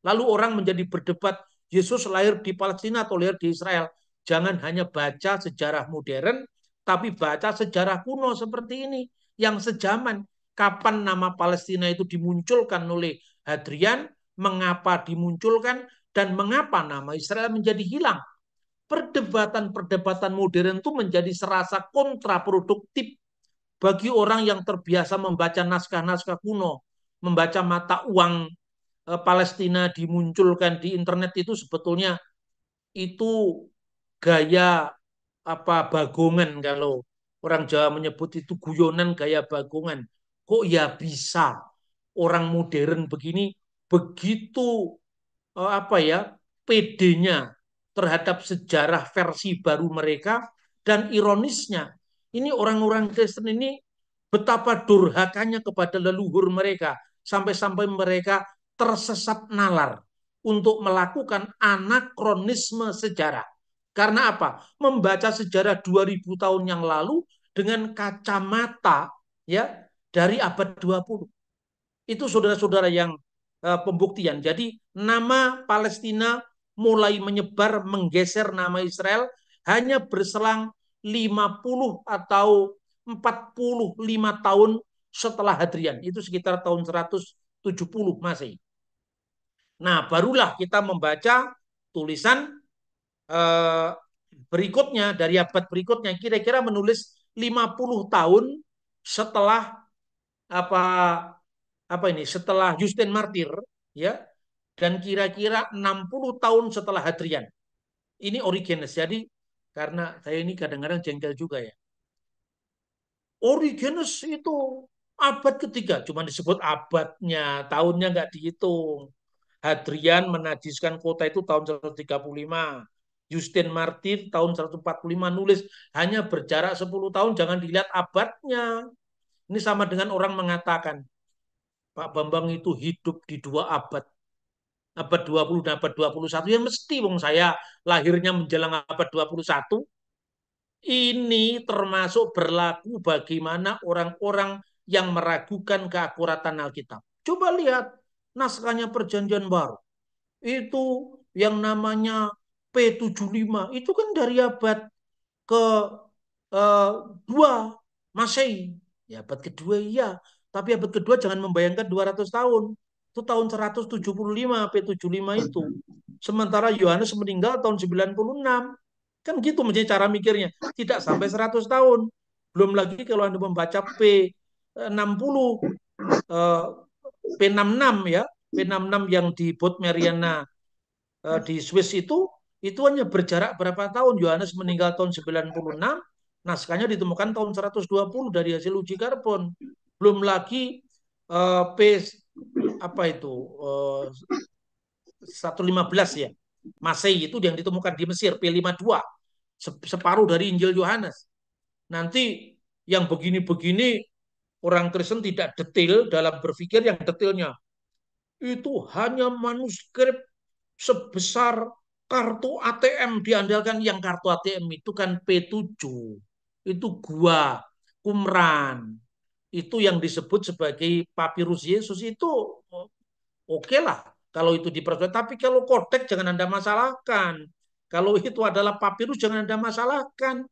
[SPEAKER 1] Lalu orang menjadi berdebat, Yesus lahir di Palestina atau lahir di Israel. Jangan hanya baca sejarah modern, tapi baca sejarah kuno seperti ini, yang sejaman, kapan nama Palestina itu dimunculkan oleh Hadrian, mengapa dimunculkan, dan mengapa nama Israel menjadi hilang. Perdebatan-perdebatan modern itu menjadi serasa kontraproduktif bagi orang yang terbiasa membaca naskah-naskah kuno, membaca mata uang eh, Palestina dimunculkan di internet itu sebetulnya itu gaya apa bagongan kalau orang Jawa menyebut itu guyonan gaya bagongan kok ya bisa orang modern begini begitu eh, apa ya pedenya terhadap sejarah versi baru mereka dan ironisnya ini orang-orang Kristen ini betapa durhakanya kepada leluhur mereka sampai-sampai mereka tersesat nalar untuk melakukan anakronisme sejarah. Karena apa? Membaca sejarah 2000 tahun yang lalu dengan kacamata ya dari abad 20. Itu saudara-saudara yang uh, pembuktian. Jadi nama Palestina mulai menyebar menggeser nama Israel hanya berselang 50 atau 45 tahun setelah Hadrian. Itu sekitar tahun 170 masih. Nah, barulah kita membaca tulisan uh, berikutnya dari abad berikutnya kira-kira menulis 50 tahun setelah apa apa ini setelah Justin Martyr ya dan kira-kira 60 tahun setelah Hadrian. Ini Origenes. Jadi karena saya ini kadang-kadang jengkel juga ya. Origenes itu abad ketiga, cuma disebut abadnya, tahunnya nggak dihitung. Hadrian menajiskan kota itu tahun 135. Justin Martyr tahun 145 nulis hanya berjarak 10 tahun jangan dilihat abadnya ini sama dengan orang mengatakan, Pak Bambang itu hidup di dua abad. Abad 20 dan abad 21. yang mesti wong saya lahirnya menjelang abad 21. Ini termasuk berlaku bagaimana orang-orang yang meragukan keakuratan Alkitab. Coba lihat naskahnya perjanjian baru. Itu yang namanya P75. Itu kan dari abad ke 2 eh, dua Masehi. Ya, abad kedua iya, tapi abad kedua jangan membayangkan 200 tahun. Itu tahun 175 tujuh 75 itu. Sementara Yohanes meninggal tahun 96. Kan gitu menjadi cara mikirnya. Tidak sampai 100 tahun. Belum lagi kalau Anda membaca P60 eh, P66 eh, ya, P66 yang di Bot Mariana eh, di Swiss itu itu hanya berjarak berapa tahun. Yohanes meninggal tahun 96, naskahnya ditemukan tahun 120 dari hasil uji karbon. Belum lagi uh, P apa itu uh, eh, 115 ya. Masehi itu yang ditemukan di Mesir P52 separuh dari Injil Yohanes. Nanti yang begini-begini orang Kristen tidak detail dalam berpikir yang detailnya itu hanya manuskrip sebesar kartu ATM diandalkan yang kartu ATM itu kan P7 itu gua kumran Itu yang disebut sebagai papirus Yesus itu oke okay lah kalau itu dipercaya Tapi kalau kotek jangan Anda masalahkan. Kalau itu adalah papirus jangan Anda masalahkan.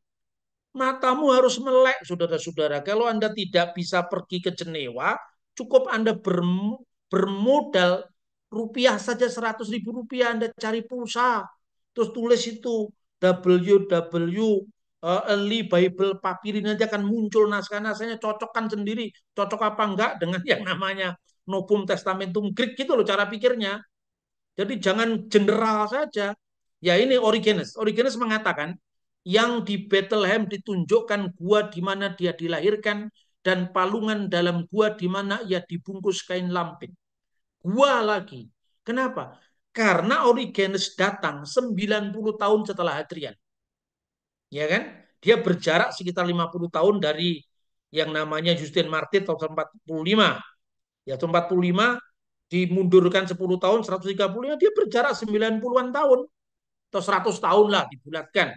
[SPEAKER 1] Matamu harus melek, saudara-saudara. Kalau Anda tidak bisa pergi ke Jenewa, cukup Anda bermodal rupiah saja seratus ribu rupiah Anda cari pulsa. Terus tulis itu www early eh, Bible papirin aja akan muncul naskah-naskahnya cocokkan sendiri cocok apa enggak dengan yang namanya Novum Testamentum Greek gitu loh cara pikirnya jadi jangan general saja ya ini Origenes Origenes mengatakan yang di Bethlehem ditunjukkan gua di mana dia dilahirkan dan palungan dalam gua di mana ia dibungkus kain lampin gua lagi kenapa karena Origenes datang 90 tahun setelah Hadrian ya kan? Dia berjarak sekitar 50 tahun dari yang namanya Justin Martin tahun 45. Ya, tahun 45 dimundurkan 10 tahun 135 dia berjarak 90-an tahun atau 100 tahun lah dibulatkan.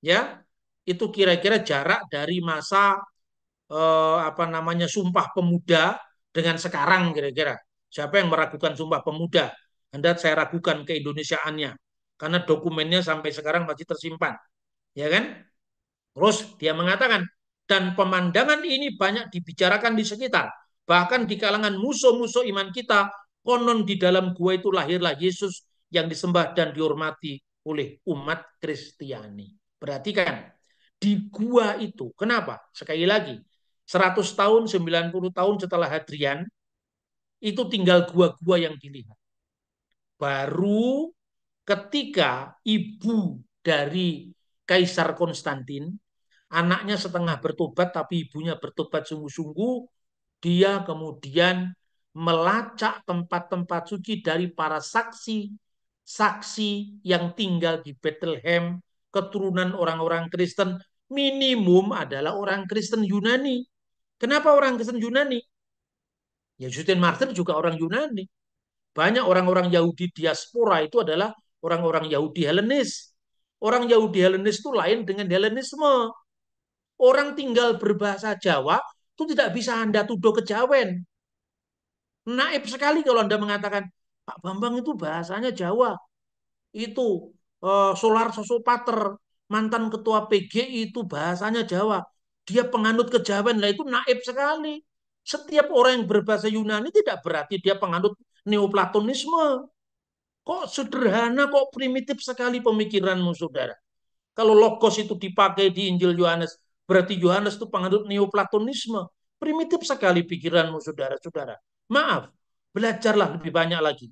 [SPEAKER 1] Ya. Itu kira-kira jarak dari masa eh, apa namanya Sumpah Pemuda dengan sekarang kira-kira. Siapa yang meragukan Sumpah Pemuda? Anda saya ragukan keindonesiaannya karena dokumennya sampai sekarang masih tersimpan ya kan? Terus dia mengatakan dan pemandangan ini banyak dibicarakan di sekitar, bahkan di kalangan musuh-musuh iman kita, konon di dalam gua itu lahirlah Yesus yang disembah dan dihormati oleh umat Kristiani. Perhatikan, di gua itu. Kenapa? Sekali lagi, 100 tahun, 90 tahun setelah Hadrian, itu tinggal gua-gua yang dilihat. Baru ketika ibu dari Kaisar Konstantin, anaknya setengah bertobat tapi ibunya bertobat sungguh-sungguh, dia kemudian melacak tempat-tempat suci dari para saksi saksi yang tinggal di Bethlehem, keturunan orang-orang Kristen minimum adalah orang Kristen Yunani. Kenapa orang Kristen Yunani? Ya Justin Martyr juga orang Yunani. Banyak orang-orang Yahudi diaspora itu adalah orang-orang Yahudi Helenis. Orang Yahudi Helenis itu lain dengan Helenisme. Orang tinggal berbahasa Jawa itu tidak bisa Anda tuduh kejawen. Naib sekali kalau Anda mengatakan, Pak Bambang itu bahasanya Jawa. Itu uh, Solar Sosopater, mantan ketua PGI itu bahasanya Jawa. Dia penganut kejawen, lah itu naib sekali. Setiap orang yang berbahasa Yunani tidak berarti dia penganut Neoplatonisme. Kok sederhana, kok primitif sekali pemikiranmu, saudara. Kalau logos itu dipakai di Injil Yohanes, berarti Yohanes itu penganut neoplatonisme. Primitif sekali pikiranmu, saudara-saudara. Maaf, belajarlah lebih banyak lagi.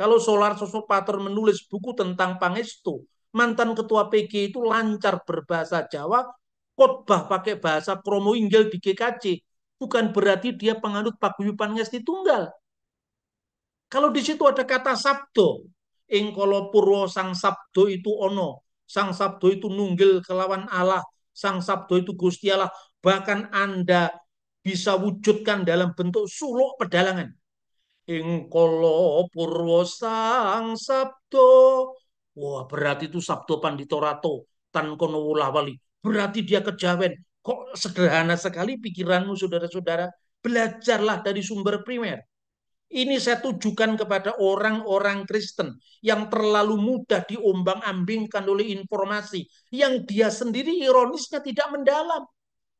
[SPEAKER 1] Kalau Solar Sosopater menulis buku tentang Pangestu, mantan ketua PG itu lancar berbahasa Jawa, khotbah pakai bahasa Kromo Inggil di GKC. Bukan berarti dia penganut Paguyupan ngesti tunggal. Kalau di situ ada kata sabdo, ing kala purwa sang sabdo itu ono sang sabdo itu nunggil kelawan Allah sang sabdo itu Gusti Allah bahkan Anda bisa wujudkan dalam bentuk suluk pedalangan ing kala purwa sang sabdo wah berarti itu sabdo panditorato tan kono wali berarti dia kejawen kok sederhana sekali pikiranmu saudara-saudara belajarlah dari sumber primer ini saya tujukan kepada orang-orang Kristen yang terlalu mudah diombang-ambingkan oleh informasi yang dia sendiri ironisnya tidak mendalam,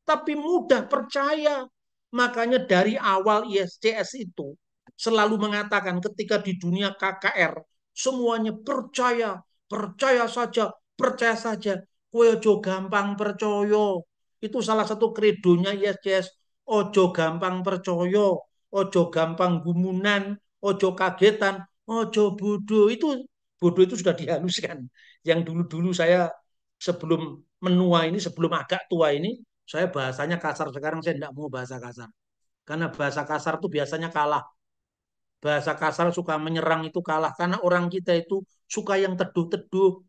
[SPEAKER 1] tapi mudah percaya. Makanya dari awal ISCS itu selalu mengatakan ketika di dunia KKR semuanya percaya, percaya saja, percaya saja. Kue ojo gampang percaya. Itu salah satu kredonya ISCS. Ojo gampang percaya ojo gampang gumunan, ojo kagetan, ojo bodoh. Itu bodoh itu sudah dihaluskan. Yang dulu-dulu saya sebelum menua ini, sebelum agak tua ini, saya bahasanya kasar. Sekarang saya tidak mau bahasa kasar. Karena bahasa kasar itu biasanya kalah. Bahasa kasar suka menyerang itu kalah. Karena orang kita itu suka yang teduh-teduh.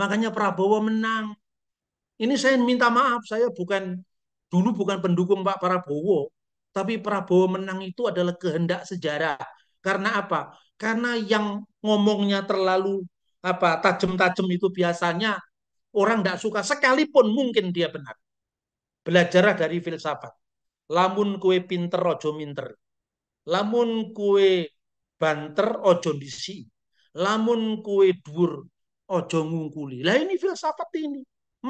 [SPEAKER 1] Makanya Prabowo menang. Ini saya minta maaf, saya bukan dulu bukan pendukung Pak Prabowo. Tapi Prabowo menang itu adalah kehendak sejarah. Karena apa? Karena yang ngomongnya terlalu apa tajam-tajam itu biasanya orang tidak suka sekalipun mungkin dia benar. Belajarlah dari filsafat. Lamun kue pinter ojo minter. Lamun kue banter ojo disi. Lamun kue dur ojo ngungkuli. Lah ini filsafat ini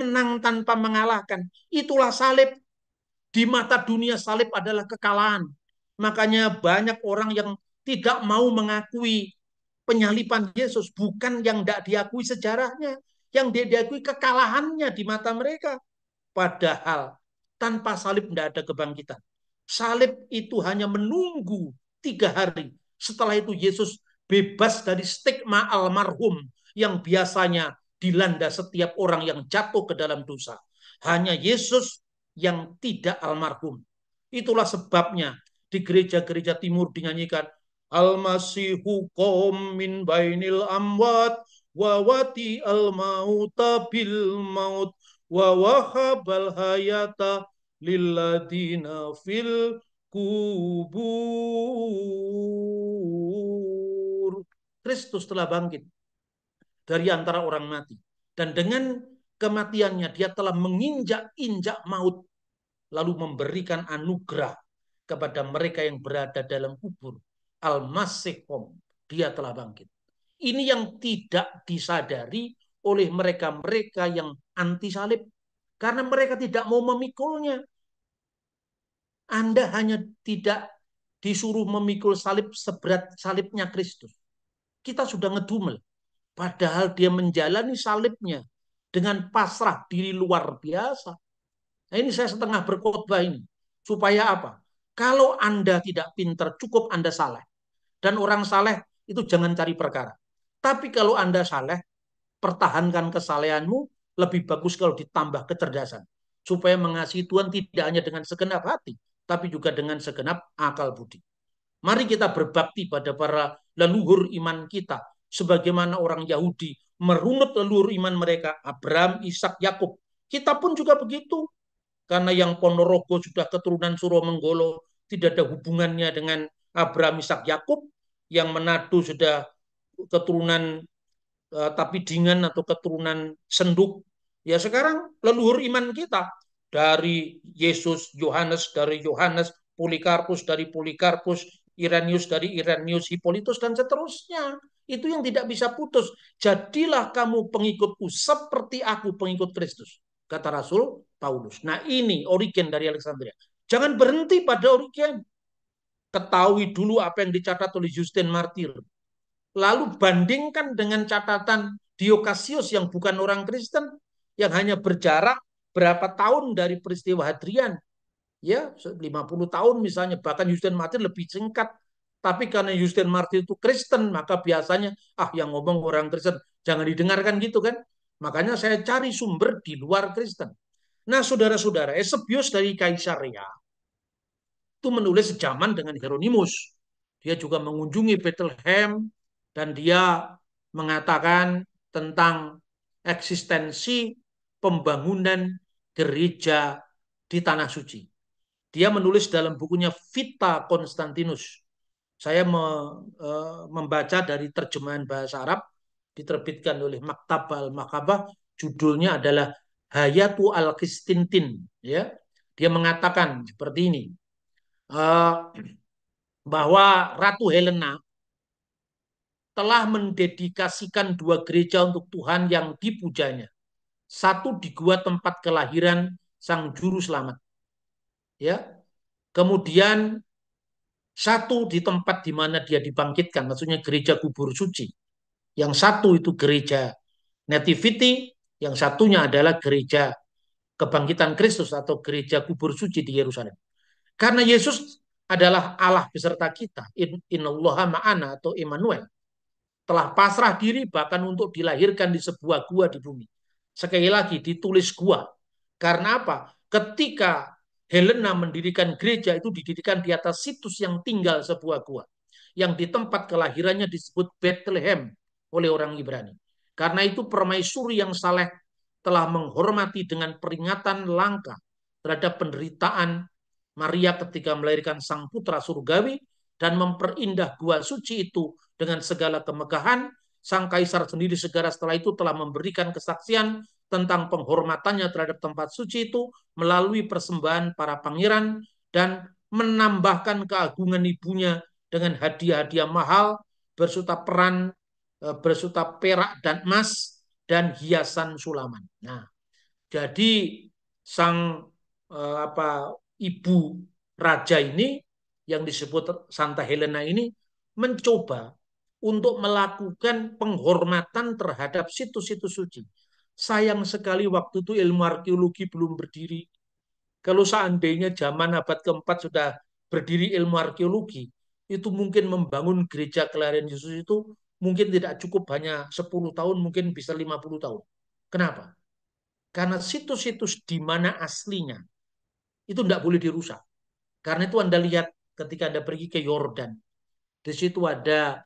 [SPEAKER 1] menang tanpa mengalahkan. Itulah salib di mata dunia salib adalah kekalahan. Makanya banyak orang yang tidak mau mengakui penyaliban Yesus. Bukan yang tidak diakui sejarahnya. Yang dia diakui kekalahannya di mata mereka. Padahal tanpa salib tidak ada kebangkitan. Salib itu hanya menunggu tiga hari. Setelah itu Yesus bebas dari stigma almarhum yang biasanya dilanda setiap orang yang jatuh ke dalam dosa. Hanya Yesus yang tidak almarhum. Itulah sebabnya di gereja-gereja timur dinyanyikan Al-Masihu min bainil amwat wawati al-mauta bil maut wawahabal hayata lilladina fil kubur. Kristus telah bangkit dari antara orang mati. Dan dengan kematiannya dia telah menginjak-injak maut lalu memberikan anugerah kepada mereka yang berada dalam kubur. Al-Masihom, dia telah bangkit. Ini yang tidak disadari oleh mereka-mereka yang anti salib. Karena mereka tidak mau memikulnya. Anda hanya tidak disuruh memikul salib seberat salibnya Kristus. Kita sudah ngedumel. Padahal dia menjalani salibnya dengan pasrah diri luar biasa. Nah, ini saya setengah berkhotbah ini. Supaya apa? Kalau Anda tidak pinter, cukup Anda saleh. Dan orang saleh itu jangan cari perkara. Tapi kalau Anda saleh, pertahankan kesalehanmu, lebih bagus kalau ditambah kecerdasan. Supaya mengasihi Tuhan tidak hanya dengan segenap hati, tapi juga dengan segenap akal budi. Mari kita berbakti pada para leluhur iman kita, sebagaimana orang Yahudi merunut leluhur iman mereka Abraham, Ishak, Yakub. Kita pun juga begitu. Karena yang Ponorogo sudah keturunan Suro Menggolo, tidak ada hubungannya dengan Abraham, Ishak, Yakub. Yang Manado sudah keturunan uh, tapi dingan atau keturunan senduk. Ya sekarang leluhur iman kita dari Yesus, Yohanes dari Yohanes, Polikarpus dari Polikarpus, Irenius, dari Irenius, Hipolitus dan seterusnya. Itu yang tidak bisa putus. Jadilah kamu pengikutku seperti aku pengikut Kristus. Kata Rasul Paulus. Nah ini Origen dari Alexandria. Jangan berhenti pada Origen. Ketahui dulu apa yang dicatat oleh Justin Martyr. Lalu bandingkan dengan catatan Diokasius yang bukan orang Kristen. Yang hanya berjarak berapa tahun dari peristiwa Hadrian. Ya, 50 tahun misalnya. Bahkan Justin Martyr lebih singkat tapi karena Justin Martin itu Kristen, maka biasanya ah yang ngomong orang Kristen jangan didengarkan gitu kan. Makanya saya cari sumber di luar Kristen. Nah, saudara-saudara, Eusebius dari Kaisaria itu menulis sejaman dengan Hieronymus. Dia juga mengunjungi Bethlehem dan dia mengatakan tentang eksistensi pembangunan gereja di tanah suci. Dia menulis dalam bukunya Vita Constantinus. Saya me, e, membaca dari terjemahan bahasa Arab diterbitkan oleh Maktab al-Makabah, judulnya adalah Hayatu al-Kistintin, ya. Dia mengatakan seperti ini. E, bahwa Ratu Helena telah mendedikasikan dua gereja untuk Tuhan yang dipujanya. Satu di gua tempat kelahiran sang juru selamat. Ya. Kemudian satu di tempat di mana dia dibangkitkan, maksudnya gereja kubur suci. Yang satu itu gereja Nativity, yang satunya adalah gereja kebangkitan Kristus atau gereja kubur suci di Yerusalem. Karena Yesus adalah Allah beserta kita, in, Allah ma'ana atau Immanuel. Telah pasrah diri bahkan untuk dilahirkan di sebuah gua di bumi. Sekali lagi ditulis gua. Karena apa? Ketika Helena mendirikan gereja itu didirikan di atas situs yang tinggal sebuah gua. Yang di tempat kelahirannya disebut Bethlehem oleh orang Ibrani. Karena itu permaisuri yang saleh telah menghormati dengan peringatan langka terhadap penderitaan Maria ketika melahirkan sang putra surgawi dan memperindah gua suci itu dengan segala kemegahan. Sang kaisar sendiri segera setelah itu telah memberikan kesaksian tentang penghormatannya terhadap tempat suci itu melalui persembahan para pangeran dan menambahkan keagungan ibunya dengan hadiah-hadiah mahal berserta peran e, berserta perak dan emas dan hiasan sulaman. Nah, jadi sang e, apa ibu raja ini yang disebut Santa Helena ini mencoba untuk melakukan penghormatan terhadap situs-situs suci Sayang sekali waktu itu ilmu arkeologi belum berdiri. Kalau seandainya zaman abad keempat sudah berdiri ilmu arkeologi, itu mungkin membangun gereja kelahiran Yesus itu mungkin tidak cukup hanya 10 tahun, mungkin bisa 50 tahun. Kenapa? Karena situs-situs di mana aslinya itu tidak boleh dirusak. Karena itu Anda lihat ketika Anda pergi ke Yordan, di situ ada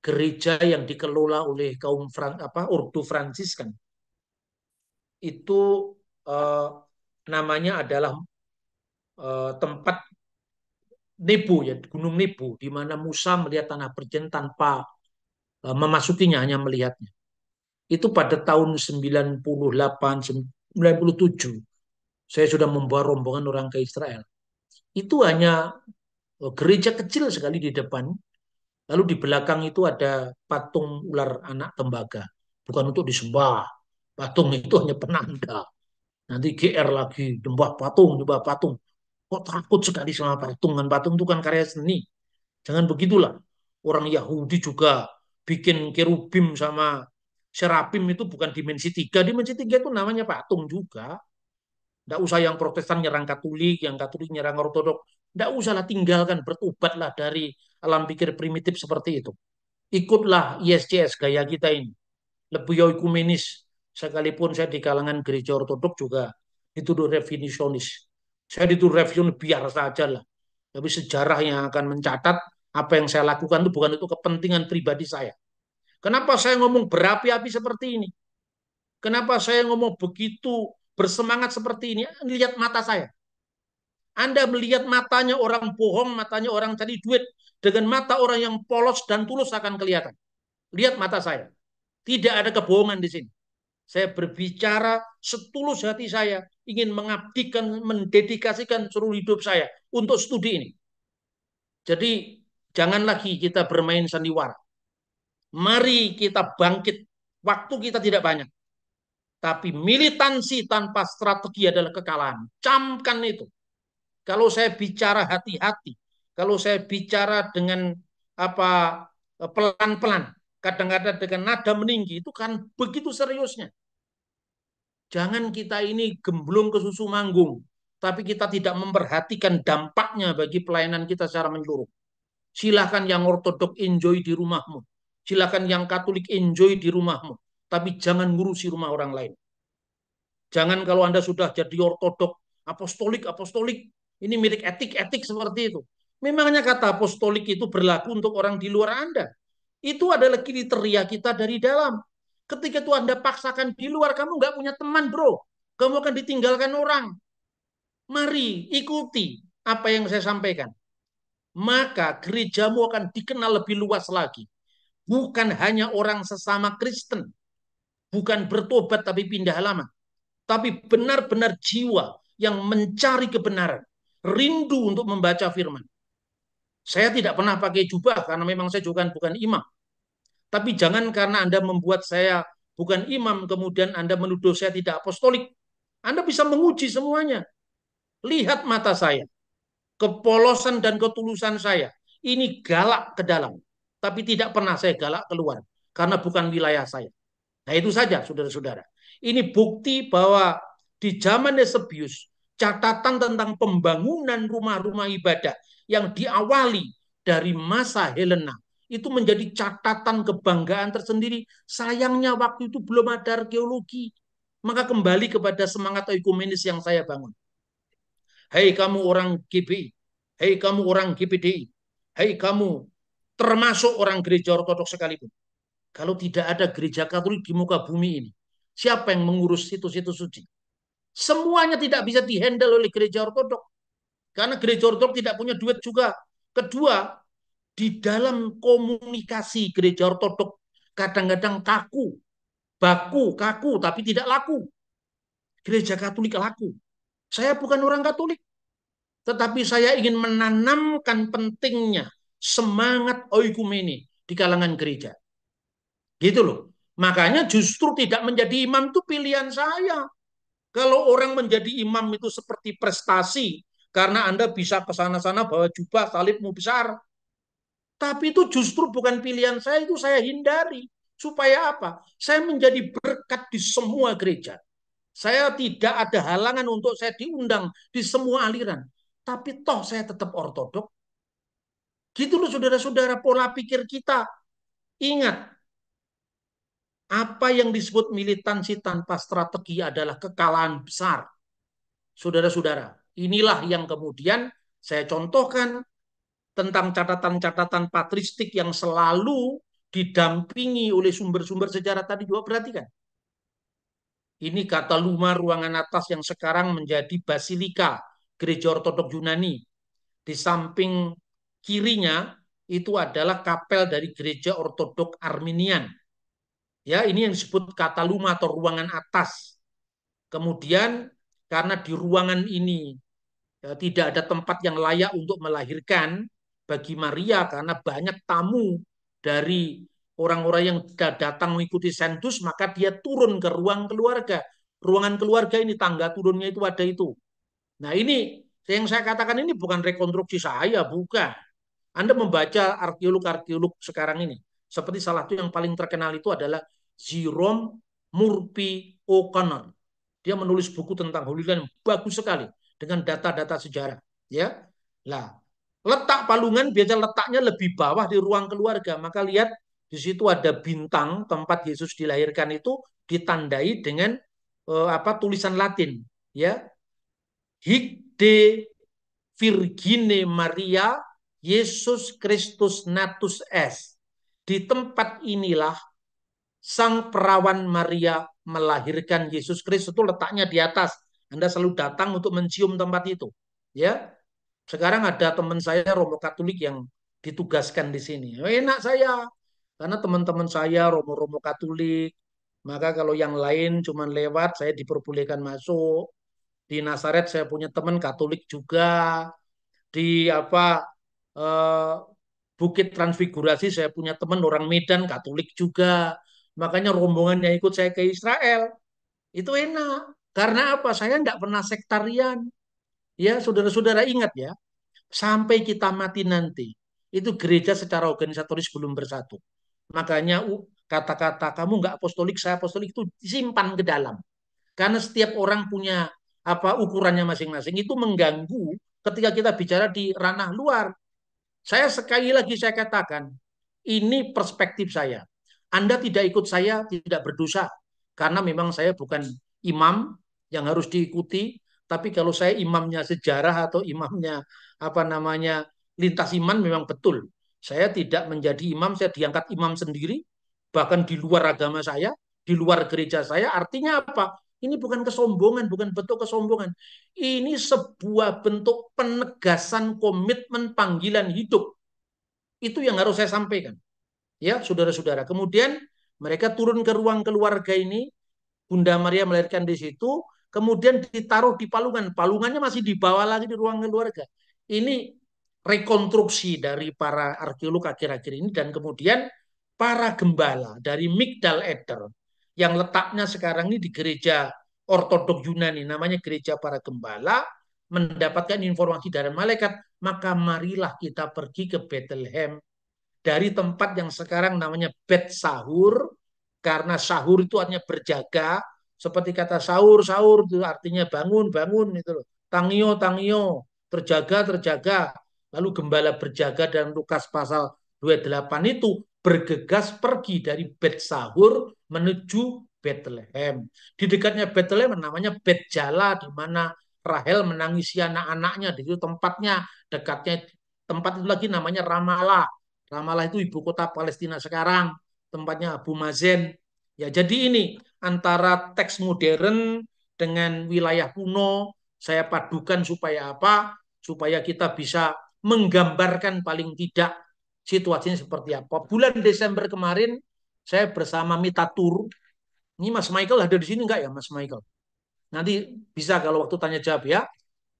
[SPEAKER 1] gereja yang dikelola oleh kaum Frank, apa Ordo Fransiskan itu eh, namanya adalah eh, tempat Nebo ya Gunung Nebo di mana Musa melihat tanah perjanjian tanpa eh, memasukinya hanya melihatnya. Itu pada tahun 98 97 saya sudah membawa rombongan orang ke Israel. Itu hanya eh, gereja kecil sekali di depan, lalu di belakang itu ada patung ular anak tembaga, bukan untuk disembah, Patung itu hanya penanda. Nanti GR lagi, jembah patung, jembah patung. Kok takut sekali sama patung? Dan patung itu kan karya seni. Jangan begitulah. Orang Yahudi juga bikin kerubim sama serapim itu bukan dimensi tiga. Dimensi tiga itu namanya patung juga. Tidak usah yang protestan nyerang katolik, yang katolik nyerang ortodok. Tidak usahlah tinggalkan, bertobatlah dari alam pikir primitif seperti itu. Ikutlah ISCS, gaya kita ini. Lebih ekumenis, sekalipun saya di kalangan gereja ortodok juga dituduh revisionis Saya dituduh revision biar saja lah. Tapi sejarah yang akan mencatat apa yang saya lakukan itu bukan itu kepentingan pribadi saya. Kenapa saya ngomong berapi-api seperti ini? Kenapa saya ngomong begitu bersemangat seperti ini? Lihat mata saya. Anda melihat matanya orang bohong, matanya orang cari duit. Dengan mata orang yang polos dan tulus akan kelihatan. Lihat mata saya. Tidak ada kebohongan di sini. Saya berbicara setulus hati saya, ingin mengabdikan, mendedikasikan seluruh hidup saya untuk studi ini. Jadi jangan lagi kita bermain sandiwara. Mari kita bangkit. Waktu kita tidak banyak. Tapi militansi tanpa strategi adalah kekalahan. Camkan itu. Kalau saya bicara hati-hati, kalau saya bicara dengan apa pelan-pelan, kadang-kadang dengan nada meninggi itu kan begitu seriusnya. Jangan kita ini gemblung ke susu manggung, tapi kita tidak memperhatikan dampaknya bagi pelayanan kita secara menyeluruh. Silahkan yang ortodok enjoy di rumahmu. Silahkan yang katolik enjoy di rumahmu. Tapi jangan ngurusi rumah orang lain. Jangan kalau Anda sudah jadi ortodok, apostolik, apostolik. Ini milik etik-etik seperti itu. Memangnya kata apostolik itu berlaku untuk orang di luar Anda. Itu adalah kriteria kita dari dalam. Ketika itu Anda paksakan di luar, kamu nggak punya teman bro. Kamu akan ditinggalkan orang. Mari ikuti apa yang saya sampaikan. Maka gerejamu akan dikenal lebih luas lagi. Bukan hanya orang sesama Kristen. Bukan bertobat tapi pindah lama, Tapi benar-benar jiwa yang mencari kebenaran. Rindu untuk membaca firman. Saya tidak pernah pakai jubah karena memang saya juga bukan imam. Tapi jangan karena Anda membuat saya bukan imam, kemudian Anda menuduh saya tidak apostolik. Anda bisa menguji semuanya. Lihat mata saya, kepolosan dan ketulusan saya. Ini galak ke dalam, tapi tidak pernah saya galak keluar karena bukan wilayah saya. Nah itu saja, saudara-saudara. Ini bukti bahwa di zaman Nesebius, catatan tentang pembangunan rumah-rumah ibadah yang diawali dari masa Helena itu menjadi catatan kebanggaan tersendiri. Sayangnya waktu itu belum ada arkeologi. Maka kembali kepada semangat ekumenis yang saya bangun. Hei kamu orang GBI, hei kamu orang GPDI, hei kamu termasuk orang gereja ortodoks sekalipun. Kalau tidak ada gereja Katolik di muka bumi ini, siapa yang mengurus situs-situs suci? Semuanya tidak bisa dihandle oleh gereja ortodok. Karena gereja ortodok tidak punya duit juga. Kedua, di dalam komunikasi gereja ortodok kadang-kadang kaku, baku, kaku, tapi tidak laku. Gereja Katolik laku. Saya bukan orang Katolik, tetapi saya ingin menanamkan pentingnya semangat oikumene di kalangan gereja. Gitu loh. Makanya justru tidak menjadi imam itu pilihan saya. Kalau orang menjadi imam itu seperti prestasi, karena Anda bisa ke sana-sana bawa jubah salibmu besar, tapi itu justru bukan pilihan saya, itu saya hindari. Supaya apa? Saya menjadi berkat di semua gereja. Saya tidak ada halangan untuk saya diundang di semua aliran. Tapi toh saya tetap ortodok. Gitu loh saudara-saudara pola pikir kita. Ingat, apa yang disebut militansi tanpa strategi adalah kekalahan besar. Saudara-saudara, inilah yang kemudian saya contohkan tentang catatan-catatan patristik yang selalu didampingi oleh sumber-sumber sejarah tadi juga perhatikan. Ini kata Luma ruangan atas yang sekarang menjadi basilika gereja ortodok Yunani. Di samping kirinya itu adalah kapel dari gereja ortodok Arminian. Ya, ini yang disebut kata Luma atau ruangan atas. Kemudian karena di ruangan ini ya, tidak ada tempat yang layak untuk melahirkan, bagi Maria karena banyak tamu dari orang-orang yang datang mengikuti sentus, maka dia turun ke ruang keluarga. Ruangan keluarga ini tangga turunnya itu ada itu. Nah ini yang saya katakan ini bukan rekonstruksi saya, bukan. Anda membaca arkeolog-arkeolog sekarang ini. Seperti salah satu yang paling terkenal itu adalah Jerome Murphy O'Connor. Dia menulis buku tentang Holy Land yang bagus sekali dengan data-data sejarah. Ya, lah Letak palungan biasanya letaknya lebih bawah di ruang keluarga. Maka lihat di situ ada bintang tempat Yesus dilahirkan itu ditandai dengan eh, apa tulisan Latin ya. Hic de Virgine Maria Yesus Kristus natus es. Di tempat inilah sang perawan Maria melahirkan Yesus Kristus itu letaknya di atas. Anda selalu datang untuk mencium tempat itu. Ya, sekarang ada teman saya Romo Katolik yang ditugaskan di sini. Oh, enak saya, karena teman-teman saya Romo-Romo Katolik. Maka kalau yang lain cuma lewat, saya diperbolehkan masuk. Di Nasaret saya punya teman Katolik juga. Di apa eh, Bukit Transfigurasi saya punya teman orang Medan Katolik juga. Makanya rombongan yang ikut saya ke Israel itu enak. Karena apa? Saya tidak pernah sektarian. Ya, saudara-saudara ingat ya, sampai kita mati nanti, itu gereja secara organisatoris belum bersatu. Makanya kata-kata kamu nggak apostolik, saya apostolik itu disimpan ke dalam. Karena setiap orang punya apa ukurannya masing-masing itu mengganggu ketika kita bicara di ranah luar. Saya sekali lagi saya katakan, ini perspektif saya. Anda tidak ikut saya tidak berdosa karena memang saya bukan imam yang harus diikuti tapi kalau saya imamnya sejarah atau imamnya apa namanya lintas iman memang betul. Saya tidak menjadi imam, saya diangkat imam sendiri, bahkan di luar agama saya, di luar gereja saya. Artinya apa? Ini bukan kesombongan, bukan bentuk kesombongan. Ini sebuah bentuk penegasan komitmen panggilan hidup. Itu yang harus saya sampaikan. Ya, saudara-saudara. Kemudian mereka turun ke ruang keluarga ini. Bunda Maria melahirkan di situ kemudian ditaruh di palungan. Palungannya masih dibawa lagi di ruang keluarga. Ini rekonstruksi dari para arkeolog akhir-akhir ini dan kemudian para gembala dari Migdal Eder yang letaknya sekarang ini di gereja Ortodok Yunani namanya gereja para gembala mendapatkan informasi dari malaikat maka marilah kita pergi ke Bethlehem dari tempat yang sekarang namanya Bet Sahur karena sahur itu artinya berjaga seperti kata sahur, sahur itu artinya bangun, bangun itu loh. Tangio, tangio, terjaga, terjaga. Lalu gembala berjaga dan Lukas pasal 28 itu bergegas pergi dari bed Sahur menuju Bethlehem. Di dekatnya Bethlehem namanya Bet Jala di mana Rahel menangisi anak-anaknya. Di situ tempatnya dekatnya tempat itu lagi namanya Ramallah. Ramallah itu ibu kota Palestina sekarang. Tempatnya Abu Mazen. Ya jadi ini antara teks modern dengan wilayah kuno saya padukan supaya apa? Supaya kita bisa menggambarkan paling tidak situasinya seperti apa. Bulan Desember kemarin saya bersama Mita Tur. Ini Mas Michael ada di sini enggak ya Mas Michael? Nanti bisa kalau waktu tanya jawab ya.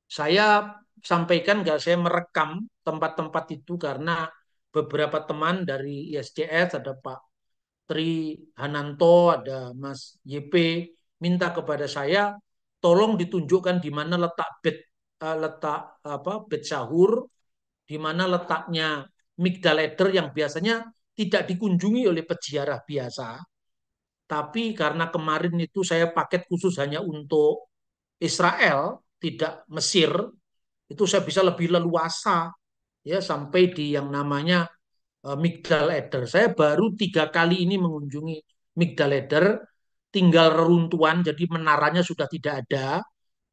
[SPEAKER 1] Saya sampaikan enggak saya merekam tempat-tempat itu karena beberapa teman dari ISCS ada Pak Tri Hananto, ada Mas YP minta kepada saya tolong ditunjukkan di mana letak bed uh, letak apa bed sahur, di mana letaknya migdal eder yang biasanya tidak dikunjungi oleh peziarah biasa. Tapi karena kemarin itu saya paket khusus hanya untuk Israel, tidak Mesir, itu saya bisa lebih leluasa ya sampai di yang namanya Eh, Migdal Eder. Saya baru tiga kali ini mengunjungi Migdal Eder, tinggal reruntuhan, jadi menaranya sudah tidak ada.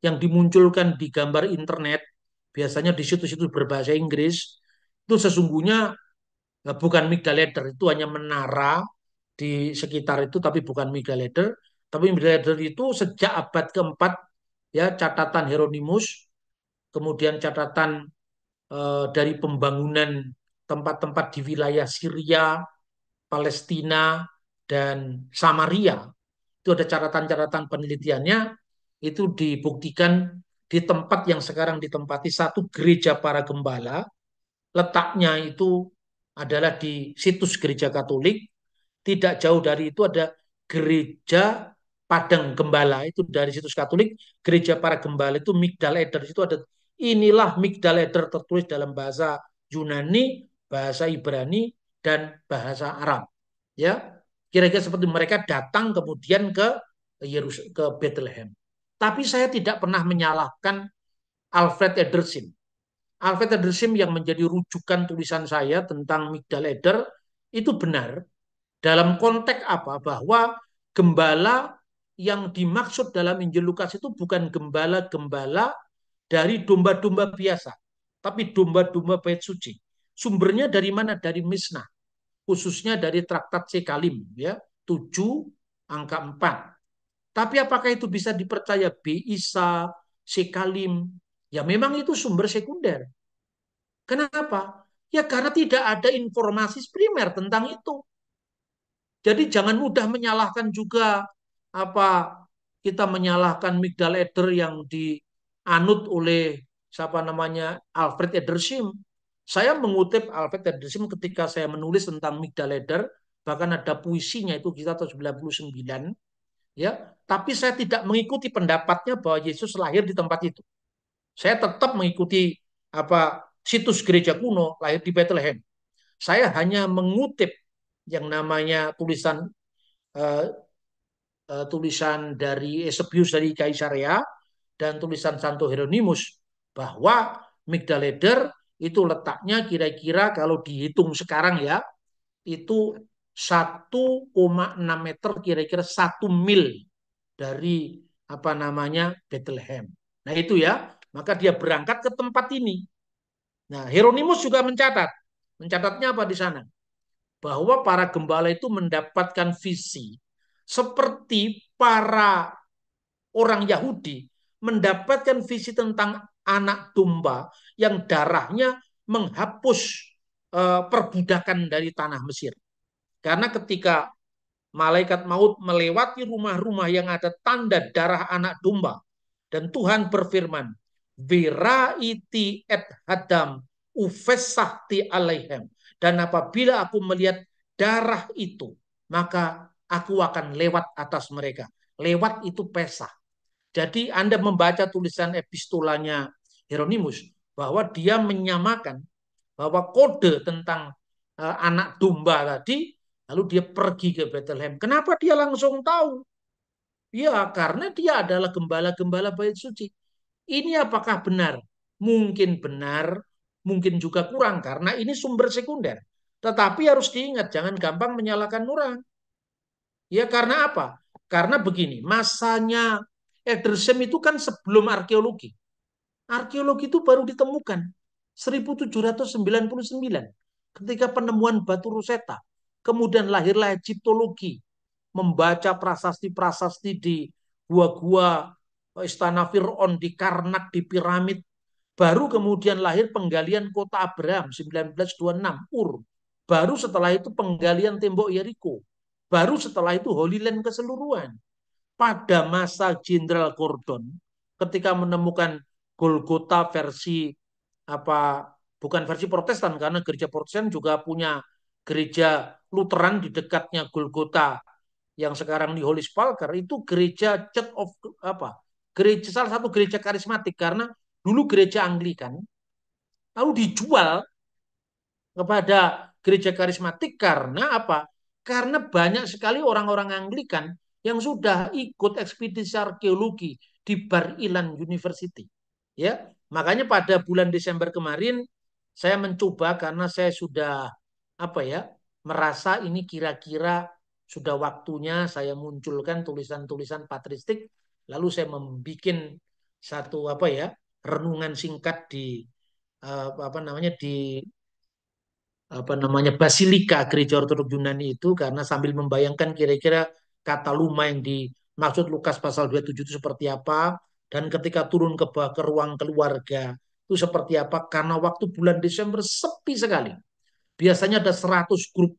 [SPEAKER 1] Yang dimunculkan di gambar internet, biasanya di situs-situs berbahasa Inggris, itu sesungguhnya eh, bukan Migdal Eder, itu hanya menara di sekitar itu, tapi bukan Migdal Eder. Tapi Migdal Eder itu sejak abad keempat, ya catatan Hieronymus, kemudian catatan eh, dari pembangunan tempat-tempat di wilayah Syria, Palestina, dan Samaria. Itu ada catatan-catatan penelitiannya, itu dibuktikan di tempat yang sekarang ditempati satu gereja para gembala, letaknya itu adalah di situs gereja Katolik. Tidak jauh dari itu ada gereja Padang Gembala itu dari situs Katolik, gereja para gembala itu Migdal Eder itu ada inilah Migdal Eder tertulis dalam bahasa Yunani bahasa Ibrani dan bahasa Arab. Ya, kira-kira seperti mereka datang kemudian ke Yerus ke Bethlehem. Tapi saya tidak pernah menyalahkan Alfred Edersim. Alfred Edersim yang menjadi rujukan tulisan saya tentang Migdal Eder itu benar dalam konteks apa bahwa gembala yang dimaksud dalam Injil Lukas itu bukan gembala-gembala dari domba-domba biasa, tapi domba-domba bait suci. Sumbernya dari mana? Dari Misnah. Khususnya dari Traktat Sekalim. Ya. 7 angka 4. Tapi apakah itu bisa dipercaya? Bisa, Sekalim. Ya memang itu sumber sekunder. Kenapa? Ya karena tidak ada informasi primer tentang itu. Jadi jangan mudah menyalahkan juga apa kita menyalahkan Migdal Eder yang dianut oleh siapa namanya Alfred Edersim saya mengutip Alfred Tennyson ketika saya menulis tentang Migdal Eder, bahkan ada puisinya itu kita tahun 99 ya, tapi saya tidak mengikuti pendapatnya bahwa Yesus lahir di tempat itu. Saya tetap mengikuti apa situs gereja kuno lahir di Bethlehem. Saya hanya mengutip yang namanya tulisan uh, uh, tulisan dari Eusebius dari Kaisarea dan tulisan Santo Hieronymus bahwa Migdaleder itu letaknya kira-kira kalau dihitung sekarang ya itu 1,6 meter kira-kira 1 mil dari apa namanya Bethlehem. Nah itu ya, maka dia berangkat ke tempat ini. Nah Hieronymus juga mencatat, mencatatnya apa di sana? Bahwa para gembala itu mendapatkan visi seperti para orang Yahudi mendapatkan visi tentang anak domba yang darahnya menghapus eh, perbudakan dari tanah Mesir. Karena ketika malaikat maut melewati rumah-rumah yang ada tanda darah anak domba dan Tuhan berfirman, "Viraiti et hadam ufesahti alaihem." Dan apabila aku melihat darah itu, maka aku akan lewat atas mereka. Lewat itu pesah. Jadi Anda membaca tulisan epistolanya Hieronymus, bahwa dia menyamakan bahwa kode tentang eh, anak domba tadi lalu dia pergi ke Bethlehem. Kenapa dia langsung tahu? Ya, karena dia adalah gembala-gembala bait suci. Ini apakah benar? Mungkin benar, mungkin juga kurang karena ini sumber sekunder. Tetapi harus diingat jangan gampang menyalahkan orang. Ya karena apa? Karena begini, masanya Edersem itu kan sebelum arkeologi. Arkeologi itu baru ditemukan 1799 ketika penemuan batu Rosetta. Kemudian lahirlah Egyptologi, membaca prasasti-prasasti di gua-gua eh, istana Fir'aun di Karnak di piramid. Baru kemudian lahir penggalian kota Abraham 1926 Ur. Baru setelah itu penggalian tembok Yeriko. Baru setelah itu Holy Land keseluruhan. Pada masa Jenderal Gordon ketika menemukan Golgota versi apa bukan versi Protestan karena gereja Protestan juga punya gereja Lutheran di dekatnya Golgota yang sekarang di Holy Spalker itu gereja Church of apa gereja salah satu gereja karismatik karena dulu gereja Anglikan lalu dijual kepada gereja karismatik karena apa karena banyak sekali orang-orang Anglikan yang sudah ikut ekspedisi arkeologi di Bar Ilan University. Ya, makanya pada bulan Desember kemarin saya mencoba karena saya sudah apa ya merasa ini kira-kira sudah waktunya saya munculkan tulisan-tulisan patristik lalu saya membuat satu apa ya renungan singkat di eh, apa namanya di apa namanya basilika gereja Ortodok Yunani itu karena sambil membayangkan kira-kira kata luma yang dimaksud Lukas pasal 27 itu seperti apa, dan ketika turun ke, ke ruang keluarga itu seperti apa? Karena waktu bulan Desember sepi sekali. Biasanya ada 100 grup.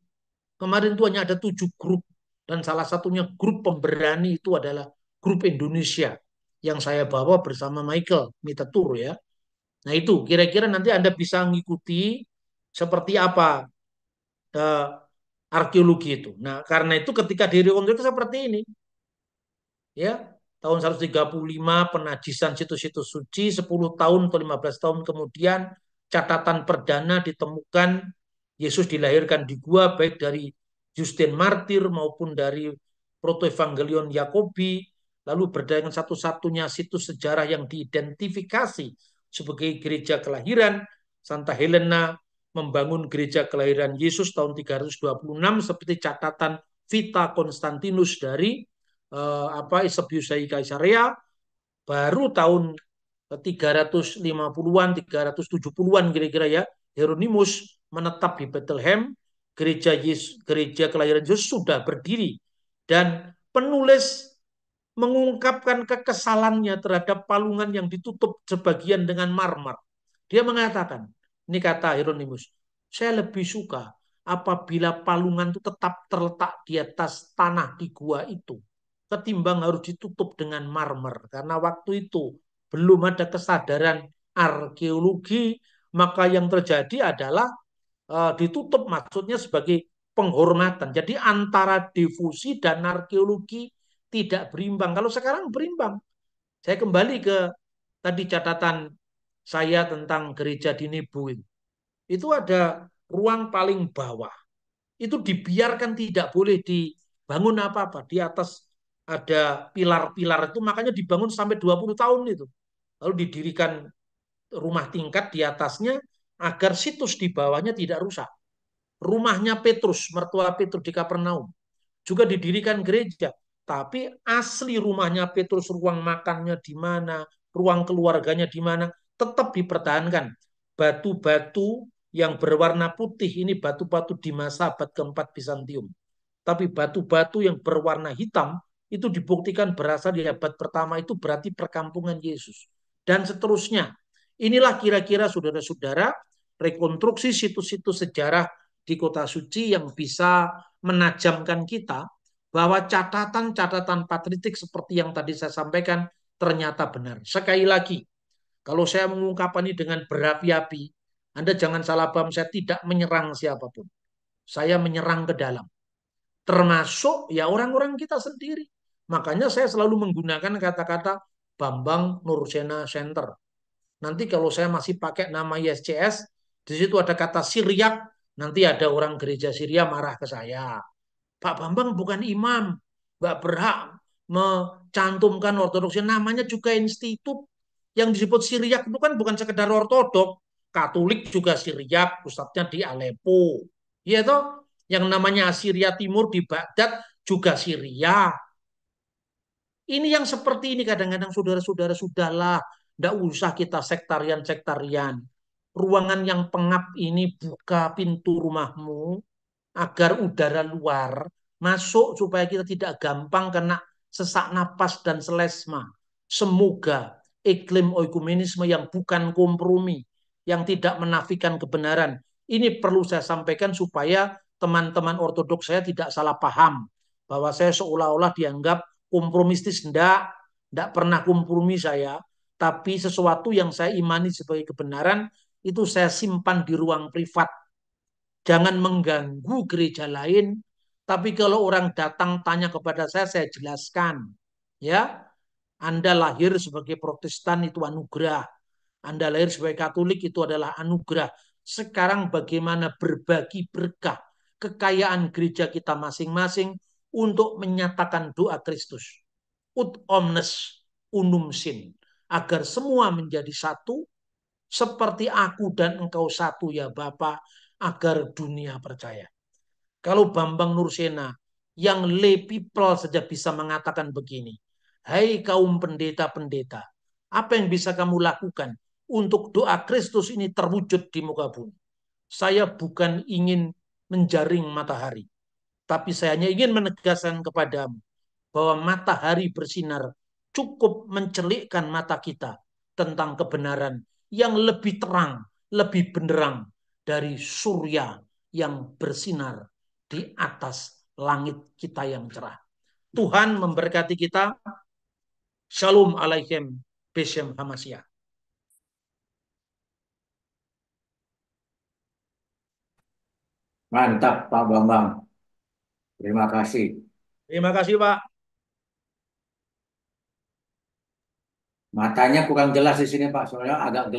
[SPEAKER 1] Kemarin itu hanya ada 7 grup. Dan salah satunya grup pemberani itu adalah grup Indonesia yang saya bawa bersama Michael Mita Tour ya. Nah itu kira-kira nanti Anda bisa mengikuti seperti apa uh, arkeologi itu. Nah karena itu ketika di itu seperti ini. Ya, tahun 135 penajisan situs-situs suci, 10 tahun atau 15 tahun kemudian catatan perdana ditemukan Yesus dilahirkan di gua baik dari Justin Martyr maupun dari Protoevangelion Yakobi, lalu berdasarkan satu-satunya situs sejarah yang diidentifikasi sebagai gereja kelahiran, Santa Helena membangun gereja kelahiran Yesus tahun 326 seperti catatan Vita Konstantinus dari eh, apa Isebiusai Kaisaria baru tahun 350-an 370-an kira-kira ya Hieronymus menetap di Bethlehem gereja Yesus, gereja kelahiran Yesus sudah berdiri dan penulis mengungkapkan kekesalannya terhadap palungan yang ditutup sebagian dengan marmer. Dia mengatakan, ini kata Hieronymus, saya lebih suka apabila palungan itu tetap terletak di atas tanah di gua itu ketimbang harus ditutup dengan marmer. Karena waktu itu belum ada kesadaran arkeologi, maka yang terjadi adalah uh, ditutup maksudnya sebagai penghormatan. Jadi antara difusi dan arkeologi tidak berimbang. Kalau sekarang berimbang. Saya kembali ke tadi catatan saya tentang gereja di Nebu Itu ada ruang paling bawah. Itu dibiarkan tidak boleh dibangun apa-apa di atas ada pilar-pilar itu makanya dibangun sampai 20 tahun itu. Lalu didirikan rumah tingkat di atasnya agar situs di bawahnya tidak rusak. Rumahnya Petrus, mertua Petrus di Kapernaum. Juga didirikan gereja. Tapi asli rumahnya Petrus, ruang makannya di mana, ruang keluarganya di mana, tetap dipertahankan. Batu-batu yang berwarna putih ini batu-batu di masa abad keempat Bizantium. Tapi batu-batu yang berwarna hitam itu dibuktikan berasal di abad pertama itu berarti perkampungan Yesus. Dan seterusnya. Inilah kira-kira saudara-saudara rekonstruksi situs-situs sejarah di kota suci yang bisa menajamkan kita bahwa catatan-catatan patritik seperti yang tadi saya sampaikan ternyata benar. Sekali lagi, kalau saya mengungkapkan ini dengan berapi-api, Anda jangan salah paham, saya tidak menyerang siapapun. Saya menyerang ke dalam. Termasuk ya orang-orang kita sendiri. Makanya saya selalu menggunakan kata-kata Bambang Nursena Center. Nanti kalau saya masih pakai nama ISCS, di situ ada kata Siriak, nanti ada orang gereja Syria marah ke saya. Pak Bambang bukan imam, nggak berhak mencantumkan ortodoksi. Namanya juga institut. Yang disebut Siriak itu kan bukan sekedar ortodok. Katolik juga Siriak, pusatnya di Aleppo. Iya toh? Yang namanya Syria Timur di Baghdad juga Syria ini yang seperti ini kadang-kadang saudara-saudara sudahlah, tidak usah kita sektarian-sektarian. Ruangan yang pengap ini buka pintu rumahmu agar udara luar masuk supaya kita tidak gampang kena sesak napas dan selesma. Semoga iklim oikumenisme yang bukan kompromi, yang tidak menafikan kebenaran. Ini perlu saya sampaikan supaya teman-teman ortodoks saya tidak salah paham bahwa saya seolah-olah dianggap kompromistis ndak ndak pernah kompromi saya, tapi sesuatu yang saya imani sebagai kebenaran itu saya simpan di ruang privat. Jangan mengganggu gereja lain, tapi kalau orang datang tanya kepada saya, saya jelaskan. Ya, Anda lahir sebagai Protestan itu anugerah. Anda lahir sebagai Katolik itu adalah anugerah. Sekarang bagaimana berbagi berkah kekayaan gereja kita masing-masing untuk menyatakan doa Kristus. Ut omnes unum sin. Agar semua menjadi satu, seperti aku dan engkau satu ya Bapa, agar dunia percaya. Kalau Bambang Nursena yang lay people saja bisa mengatakan begini, Hai hey kaum pendeta-pendeta, apa yang bisa kamu lakukan untuk doa Kristus ini terwujud di muka bumi? Saya bukan ingin menjaring matahari, tapi saya hanya ingin menegaskan kepadamu bahwa matahari bersinar cukup mencelikkan mata kita tentang kebenaran yang lebih terang, lebih benderang dari surya yang bersinar di atas langit kita yang cerah. Tuhan memberkati kita. Shalom alaikum beshem Hamasya. Mantap Pak Bambang. Terima kasih. Terima kasih, Pak. Matanya kurang jelas di sini, Pak. Soalnya agak gelap.